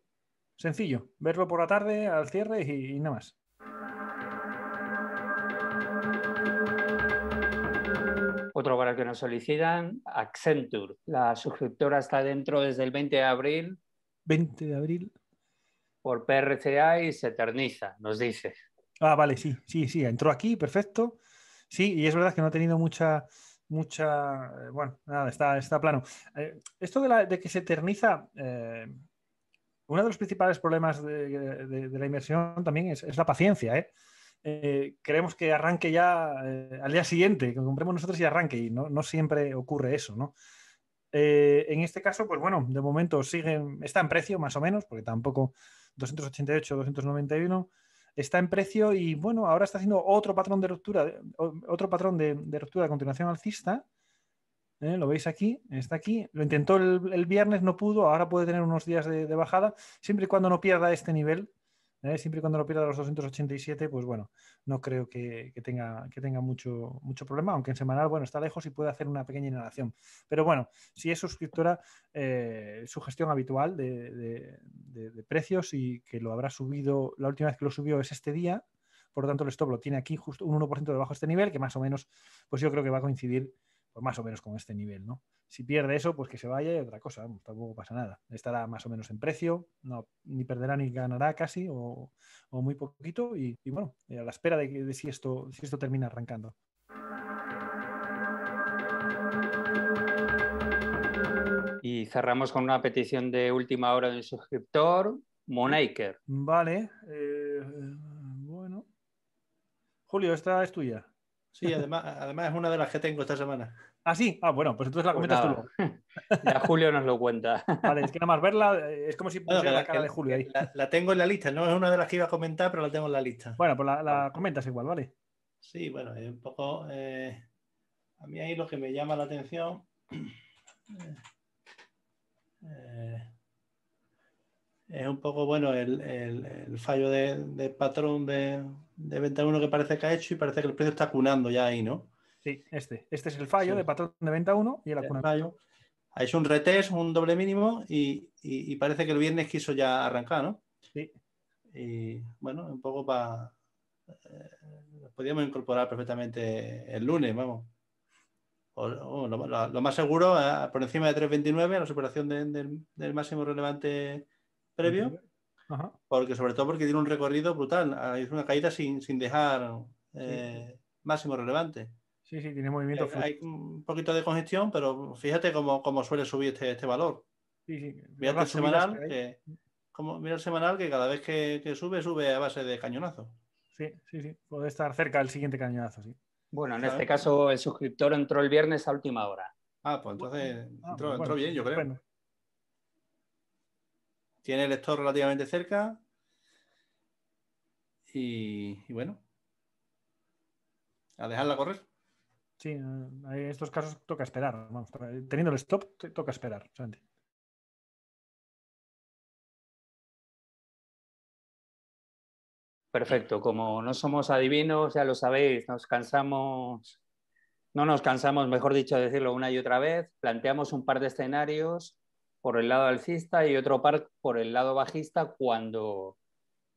B: Sencillo, verlo por la tarde al cierre y, nada más.
A: Otro para que nos solicitan, Accenture.
B: La suscriptora
A: está dentro desde el 20 de abril. 20 de abril. Por PRCA y se eterniza, nos dice.
B: Ah, vale, sí, sí, sí, entró aquí, perfecto. Sí, y es verdad que no ha tenido mucha mucha. Eh, bueno, nada, está, está plano. Eh, esto de, que se eterniza. Eh, uno de los principales problemas de, la inversión también es, la paciencia. creemos que arranque ya al día siguiente, que compremos nosotros y arranque, y no, siempre ocurre eso, ¿no? en este caso, pues bueno, de momento siguen, está en precio más o menos, porque tampoco 288, 291 está en precio y bueno, ahora está haciendo otro patrón de ruptura, otro patrón de, ruptura de continuación alcista. ¿eh? Lo veis aquí, está aquí. Lo intentó el, viernes, no pudo, ahora puede tener unos días de, de bajada, siempre y cuando no pierda este nivel ¿eh? siempre y cuando lo pierda los 287, pues bueno, no creo que, tenga, que tenga mucho, mucho problema, aunque en semanal, bueno, está lejos y puede hacer una pequeña inhalación. Pero bueno, si es suscriptora, eh, su gestión habitual de, precios y que lo habrá subido, la última vez que lo subió es este día, por lo tanto el stop lo tiene aquí justo un 1% debajo de este nivel, que más o menos, pues yo creo que va a coincidir pues más o menos con este nivel, ¿no? Si pierde eso, pues que se vaya y otra cosa, tampoco pasa nada. Estará más o menos en precio, no, ni perderá ni ganará casi, o, muy poquito, y, bueno, eh, a la espera de, si, esto, si esto termina arrancando.
A: Y cerramos con una petición de última hora de un suscriptor, Monaker.
B: Vale, eh, eh, bueno. Julio, esta es tuya. Sí, además, además es una de las que tengo esta semana. ¿Ah, sí? Ah, bueno, pues entonces la pues comentas tú luego. [LAUGHS] Ya Julio nos lo cuenta. Vale, es que nada más verla eh, es como si pusiera la, cara de Julio ahí. La, tengo en la lista, no es una de las que iba a comentar, pero la tengo en la lista. Bueno, pues la, comentas igual, ¿vale?
C: Sí, bueno, es un poco... Eh, a mí ahí lo que me llama la atención... Eh, es un poco, bueno, el, fallo de, de patrón de, de 21 que parece que ha hecho y parece que el precio está cunando ya ahí, ¿no? Sí,
B: este. Este es el fallo de patrón de venta 1 y el acunado.
C: Ha hecho un retest, un doble mínimo y, parece que el viernes quiso ya arrancar, ¿no? Sí. Y bueno, un poco para... Eh, Podríamos incorporar perfectamente el lunes, vamos. O, lo, más seguro, eh, por encima de 3.29, la superación del máximo relevante previo porque sobre todo porque tiene un recorrido brutal, es una caída sin, dejar eh, máximo relevante.
B: Sí, sí, tiene movimiento. Hay, eh, hay,
C: un poquito de congestión, pero fíjate cómo, suele subir este, este, valor.
B: Sí, sí. Mira el
C: semanal, que, cada vez que, sube, sube a base de cañonazo.
B: Sí, sí, sí. Puede estar cerca del siguiente cañonazo, sí. Bueno, en este
A: caso el suscriptor entró el viernes a última hora. Ah, pues entonces ah,
B: entró, entró, bien, yo creo.
C: Tiene el lector relativamente cerca. Y, bueno,
D: a dejarla correr.
B: Sí, eh, en estos casos toca esperar. Vamos,
D: teniendo el stop, toca esperar. Perfecto, como no somos adivinos, ya lo
A: sabéis, nos cansamos, no nos cansamos, mejor dicho, decirlo una y otra vez, planteamos un par de escenarios por el lado alcista y otro par por el lado bajista cuando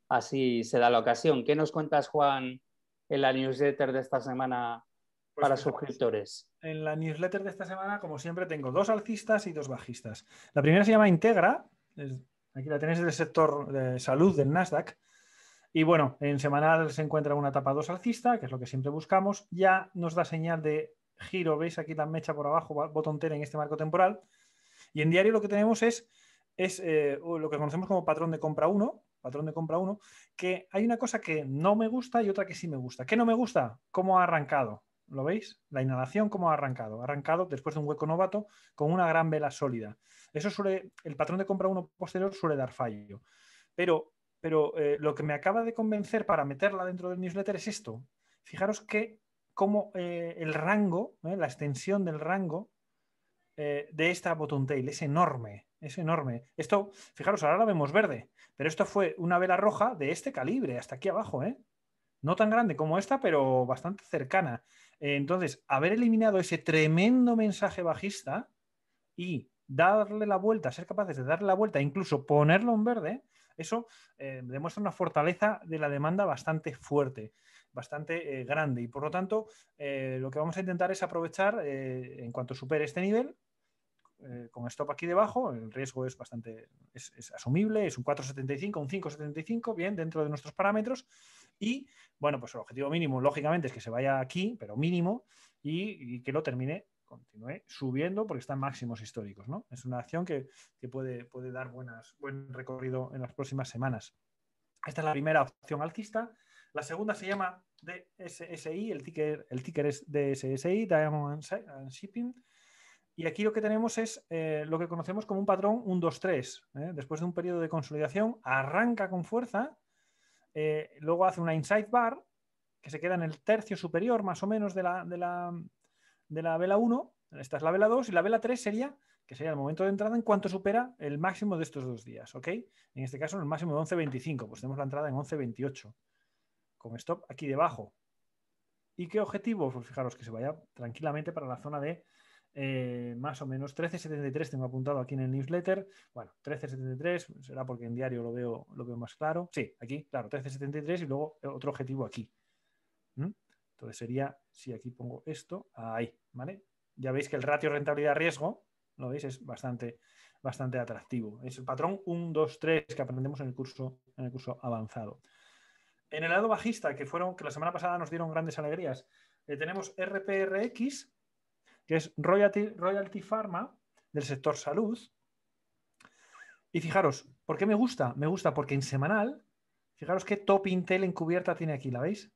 A: así se da la ocasión. ¿Qué nos cuentas, Juan, en la newsletter de esta semana pues para suscriptores.
B: En la newsletter de esta semana, como siempre, tengo dos alcistas y dos bajistas. La primera se llama Integra, aquí la tenéis del sector de salud del Nasdaq. Y bueno, en semanal se encuentra una etapa dos alcista, que es lo que siempre buscamos. Ya nos da señal de giro, veis aquí la mecha por abajo, T en este marco temporal. Y en diario lo que tenemos es, es eh, lo que conocemos como patrón de compra 1, patrón de compra 1, que hay una cosa que no me gusta y otra que sí me gusta. ¿Qué no me gusta? ¿Cómo ha arrancado? ¿Lo veis? La inhalación, ¿cómo ha arrancado? Ha arrancado después de un hueco novato con una gran vela sólida. Eso suele, el patrón de compra 1 posterior suele dar fallo. Pero, pero eh, lo que me acaba de convencer para meterla dentro del newsletter es esto. Fijaros que como eh, el rango, la extensión del rango, eh, de esta tail, es enorme, es enorme. Esto, fijaros, ahora la vemos verde, pero esto fue una vela roja de este calibre, hasta aquí abajo, ¿eh? No tan grande como esta, pero bastante cercana. Eh, entonces, haber eliminado ese tremendo mensaje bajista y darle la vuelta, ser capaces de darle la vuelta, incluso ponerlo en verde, eso eh, demuestra una fortaleza de la demanda bastante fuerte, bastante grande. Y por lo tanto, lo que vamos a intentar es aprovechar, en cuanto supere este nivel, eh, con stop aquí debajo, el riesgo es bastante es, asumible, es un 4,75, un 5,75, bien, dentro de nuestros parámetros. Y bueno, pues el objetivo mínimo, lógicamente, es que se vaya aquí, pero mínimo, y, que lo termine, continúe subiendo porque están máximos históricos. ¿no? Es una acción que, puede, puede, dar buenas, buen recorrido en las próximas semanas. Esta es la primera opción alcista. La segunda se llama DSSI, el ticker, el ticker es DSSI, Diamond and Shipping. Y aquí lo que tenemos es eh, lo que conocemos como un patrón 1-2-3. 3 ¿eh? Después de un periodo de consolidación, arranca con fuerza, eh, luego hace una inside bar que se queda en el tercio superior más o menos de la, la, de la vela 1. Esta es la vela 2 y la vela 3 sería, que sería el momento de entrada en cuanto supera el máximo de estos dos días. ¿ok? En este caso, el máximo de 11.25, pues tenemos la entrada en 11.28 con stop aquí debajo. ¿Y qué objetivo? Pues fijaros que se vaya tranquilamente para la zona de eh, más o menos 1373 tengo apuntado aquí en el newsletter. Bueno, 1373 será porque en diario lo veo, lo veo más claro. Sí, aquí, claro, 1373 y luego otro objetivo aquí. Entonces sería, si aquí pongo esto, ahí, ¿vale? Ya veis que el ratio rentabilidad-riesgo, lo veis, es bastante, bastante atractivo. Es el patrón 1, 2, 3 que aprendemos en el curso, en el curso avanzado. En el lado bajista, que fueron, que la semana pasada nos dieron grandes alegrías, eh, tenemos RPRX, que es Royalty, Royalty Pharma del sector salud. Y fijaros, ¿por qué me gusta? Me gusta porque en semanal, fijaros qué top Intel encubierta tiene aquí, ¿la veis?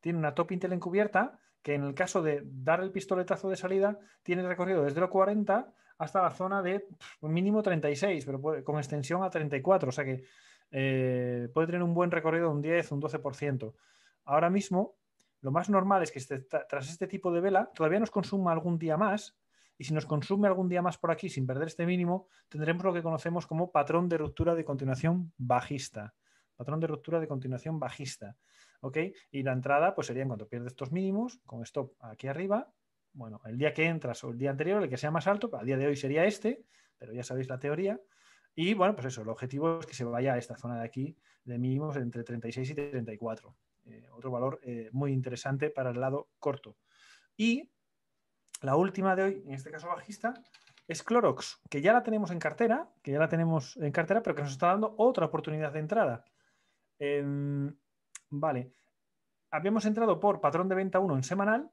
B: Tiene una top Intel encubierta que en el caso de dar el pistoletazo de salida, tiene recorrido desde los 40 hasta la zona de mínimo 36, pero con extensión a 34. O sea que eh, puede tener un buen recorrido, de un 10, un 12%. Ahora mismo lo más normal es que tras este tipo de vela todavía nos consuma algún día más y si nos consume algún día más por aquí sin perder este mínimo, tendremos lo que conocemos como patrón de ruptura de continuación bajista. Patrón de ruptura de continuación bajista. ¿Ok? Y la entrada pues sería en cuanto pierde estos mínimos, con stop aquí arriba. Bueno, el día que entras o el día anterior, el que sea más alto, a día de hoy sería este, pero ya sabéis la teoría. Y bueno, pues eso, el objetivo es que se vaya a esta zona de aquí de mínimos entre 36 y 34. Eh, otro valor eh, muy interesante para el lado corto. Y la última de hoy, en este caso bajista, es Clorox, que ya la tenemos en cartera, que ya la tenemos en cartera, pero que nos está dando otra oportunidad de entrada. vale. Habíamos entrado por patrón de venta 1 en semanal,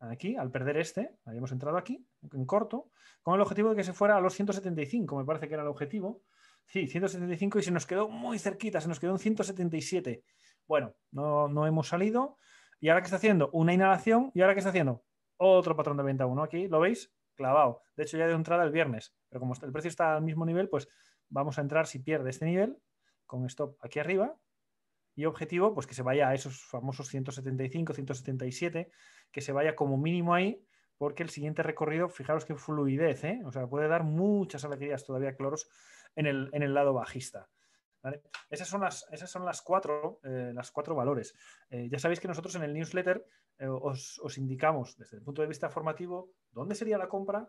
B: aquí, al perder este, habíamos entrado aquí, en corto, con el objetivo de que se fuera a los 175, me parece que era el objetivo. Sí, 175 y se nos quedó muy cerquita, se nos quedó en 177. Bueno, no, hemos salido. Y ahora que está haciendo una inhalación, y ahora que está haciendo otro patrón de venta 1 aquí, ¿lo veis? Clavado. De hecho, ya de entrada el viernes, pero como el precio está al mismo nivel, pues vamos a entrar si pierde este nivel con stop aquí arriba y objetivo, pues que se vaya a esos famosos 175, 177, que se vaya como mínimo ahí, porque el siguiente recorrido, fijaros qué fluidez, ¿eh? o sea, puede dar muchas alegrías todavía, Cloros, en el lado bajista. Esas, son las, esas son las cuatro, eh, las cuatro valores. Eh, ya sabéis que nosotros en el newsletter eh, os, indicamos desde el punto de vista formativo dónde sería la compra,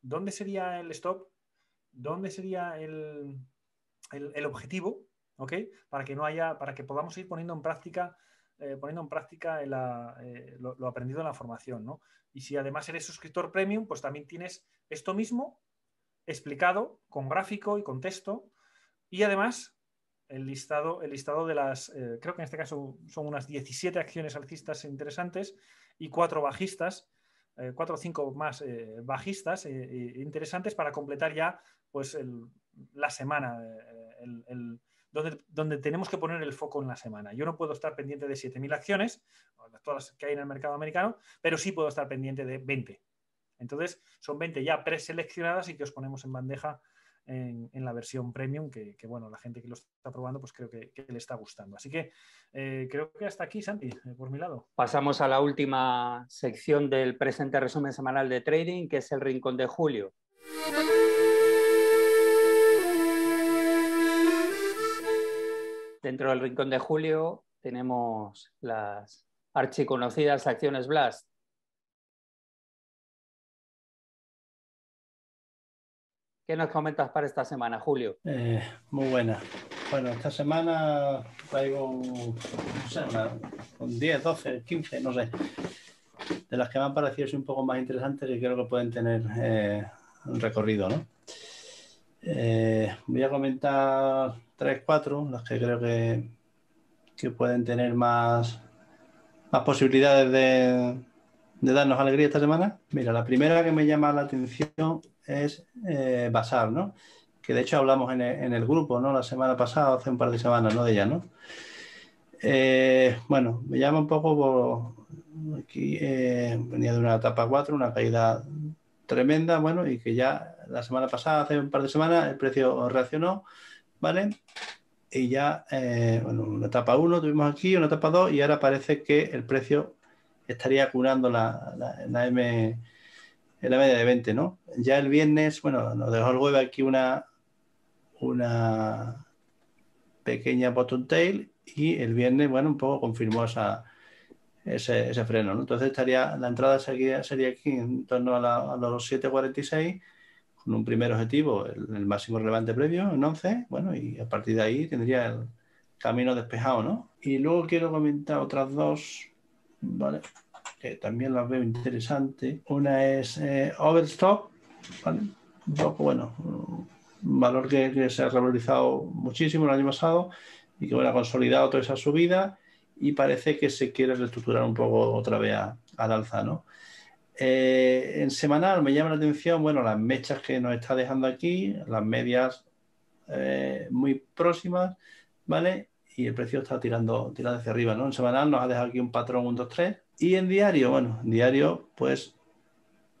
B: dónde sería el stop, dónde sería el, el, objetivo, Para que no haya, para que podamos ir poniendo en práctica. poniendo en práctica lo, aprendido en la formación. Y si además eres suscriptor premium, pues también tienes esto mismo explicado con gráfico y con texto y además, el listado, el listado de las, eh, creo que en este caso son unas 17 acciones alcistas interesantes y cuatro bajistas, eh, cuatro o cinco más eh, bajistas interesantes para completar ya pues, la semana, donde, donde, tenemos que poner el foco en la semana. Yo no puedo estar pendiente de 7.000 acciones, todas las que hay en el mercado americano, pero sí puedo estar pendiente de 20. Entonces, son 20 ya preseleccionadas y que os ponemos en bandeja en, la versión premium, que, bueno, la gente que lo está probando, pues creo que, le está gustando. Así que eh, creo que hasta aquí, Santi, eh, por mi lado.
A: Pasamos a la última sección del presente resumen semanal de trading, que es el Rincón de Julio. Dentro del Rincón de Julio tenemos las archiconocidas acciones Blast. ¿Qué nos comentas para esta semana, Julio?
D: Eh, muy
C: buena. Bueno, esta semana traigo, 10, 12, 15, no sé, de las que me han parecido un poco más interesantes y creo que pueden tener eh, un recorrido, ¿no? Eh, voy a comentar 3, 4, las que creo que, que pueden tener más, más posibilidades de, de darnos alegría esta semana. Mira, la primera que me llama la atención es eh, basar, ¿no? Que de hecho hablamos en el, grupo, ¿no? La semana pasada, hace un par de semanas, ¿no? De ella, ¿no? Eh, bueno, me llama un poco por aquí, eh, venía de una etapa 4, una caída tremenda, bueno, y que ya la semana pasada, hace un par de semanas, el precio reaccionó, ¿vale? Y ya, bueno, una etapa 1 tuvimos aquí, una etapa 2, y ahora parece que el precio estaría curando la, la M en la media de 20, ¿no? Ya el viernes, bueno, nos dejó el jueves aquí una, una pequeña bottom tail y el viernes, bueno, un poco confirmó ese, freno, ¿no? Entonces estaría, la entrada sería, sería aquí en torno a, los 7.46 con un primer objetivo, el, el, máximo relevante previo, en 11, bueno, y a partir de ahí tendría el camino despejado, ¿no? Y luego quiero comentar otras dos, ¿vale? que también las veo interesantes. Una es eh, Overstock, Un bueno, valor que, se ha valorizado muchísimo el año pasado y que ha consolidado toda esa subida y parece que se quiere reestructurar un poco otra vez al alza, eh, en semanal me llama la atención, bueno, las mechas que nos está dejando aquí, las medias eh, muy próximas, ¿vale? Y el precio está tirando, hacia arriba, ¿no? En semanal nos ha dejado aquí un patrón 1, 2, 3, y en diario, bueno, en diario, pues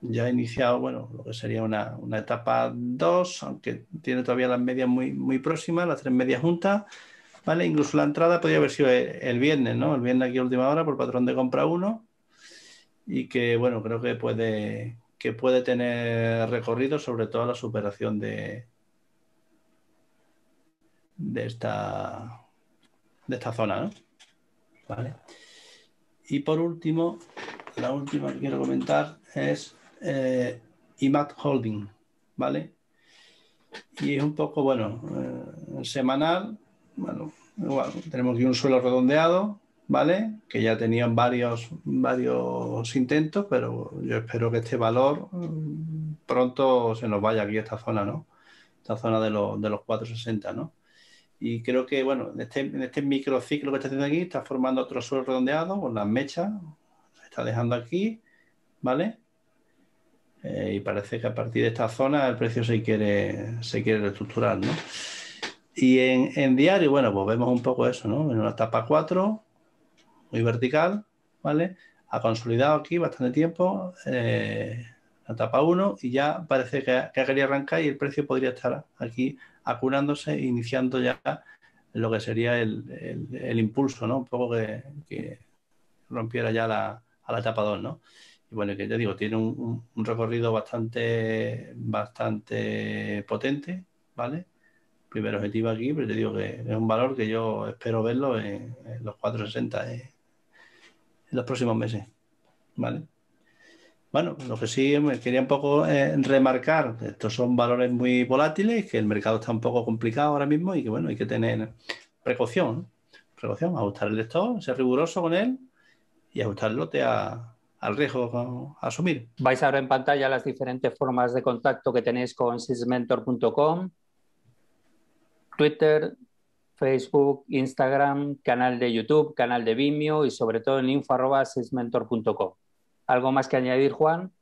C: ya ha iniciado, bueno, lo que sería una, etapa 2, aunque tiene todavía las medias muy, muy próximas, las tres medias juntas, ¿vale? Incluso la entrada podría haber sido el, viernes, ¿no? El viernes aquí última hora por patrón de compra 1 y que, bueno, creo que puede, que puede tener recorrido, sobre todo la superación de, de, esta, de esta zona, ¿no? ¿Vale? Y por último, la última que quiero comentar es eh, IMAT Holding, ¿vale? Y es un poco, bueno, eh, semanal, bueno, tenemos aquí un suelo redondeado, ¿vale? Que ya tenían varios, varios intentos, pero yo espero que este valor mm, pronto se nos vaya aquí a esta zona, ¿no? Esta zona de, los de los 460, ¿no? Y creo que, bueno, en este, en este microciclo que está haciendo aquí, está formando otro suelo redondeado con las mechas, se está dejando aquí, ¿vale? Eh, y parece que a partir de esta zona el precio se quiere, se quiere reestructurar, ¿no? Y en, en diario, bueno, pues vemos un poco eso, ¿no? En una etapa 4, muy vertical, ¿vale? Ha consolidado aquí bastante tiempo, eh, la etapa 1, y ya parece que, que quería arrancar y el precio podría estar aquí acurándose e iniciando ya lo que sería el, impulso, ¿no? Un poco que, rompiera ya la, a la etapa 2, ¿no? Y bueno, que te digo, tiene un, recorrido bastante, bastante potente, ¿vale? Primer objetivo aquí, pero pues te digo que es un valor que yo espero verlo en, los 460 eh, en los próximos meses, ¿vale? Bueno, mm. lo que sí quería un poco eh, remarcar, estos son valores muy volátiles, que el mercado está un poco complicado ahora mismo y que bueno, hay que tener precaución, precaución, ajustar el lector, ser riguroso con él y ajustar el lote al riesgo a asumir. Vais a ver en pantalla las diferentes
A: formas de contacto que tenéis con sysmentor.com, Twitter, Facebook, Instagram, canal de YouTube, canal de Vimeo y sobre todo en sysmentor.com ¿Algo más que añadir, Juan?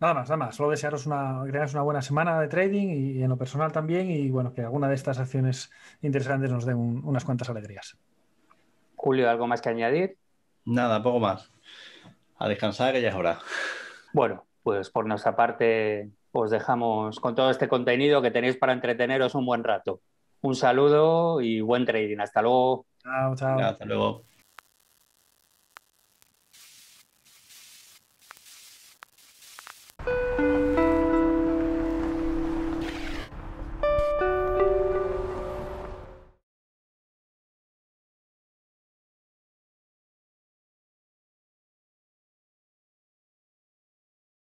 B: Nada más, nada más. Solo desearos una, una buena semana de trading y en lo personal también. Y bueno, que alguna de estas acciones interesantes nos den unas cuantas alegrías.
A: Julio, ¿algo más que añadir? Nada, poco más. A descansar, que ya es hora. Bueno, pues por nuestra parte os dejamos con todo este contenido que tenéis para entreteneros un buen rato. Un saludo y buen trading. Hasta luego.
B: Chao, chao. Hasta
A: luego.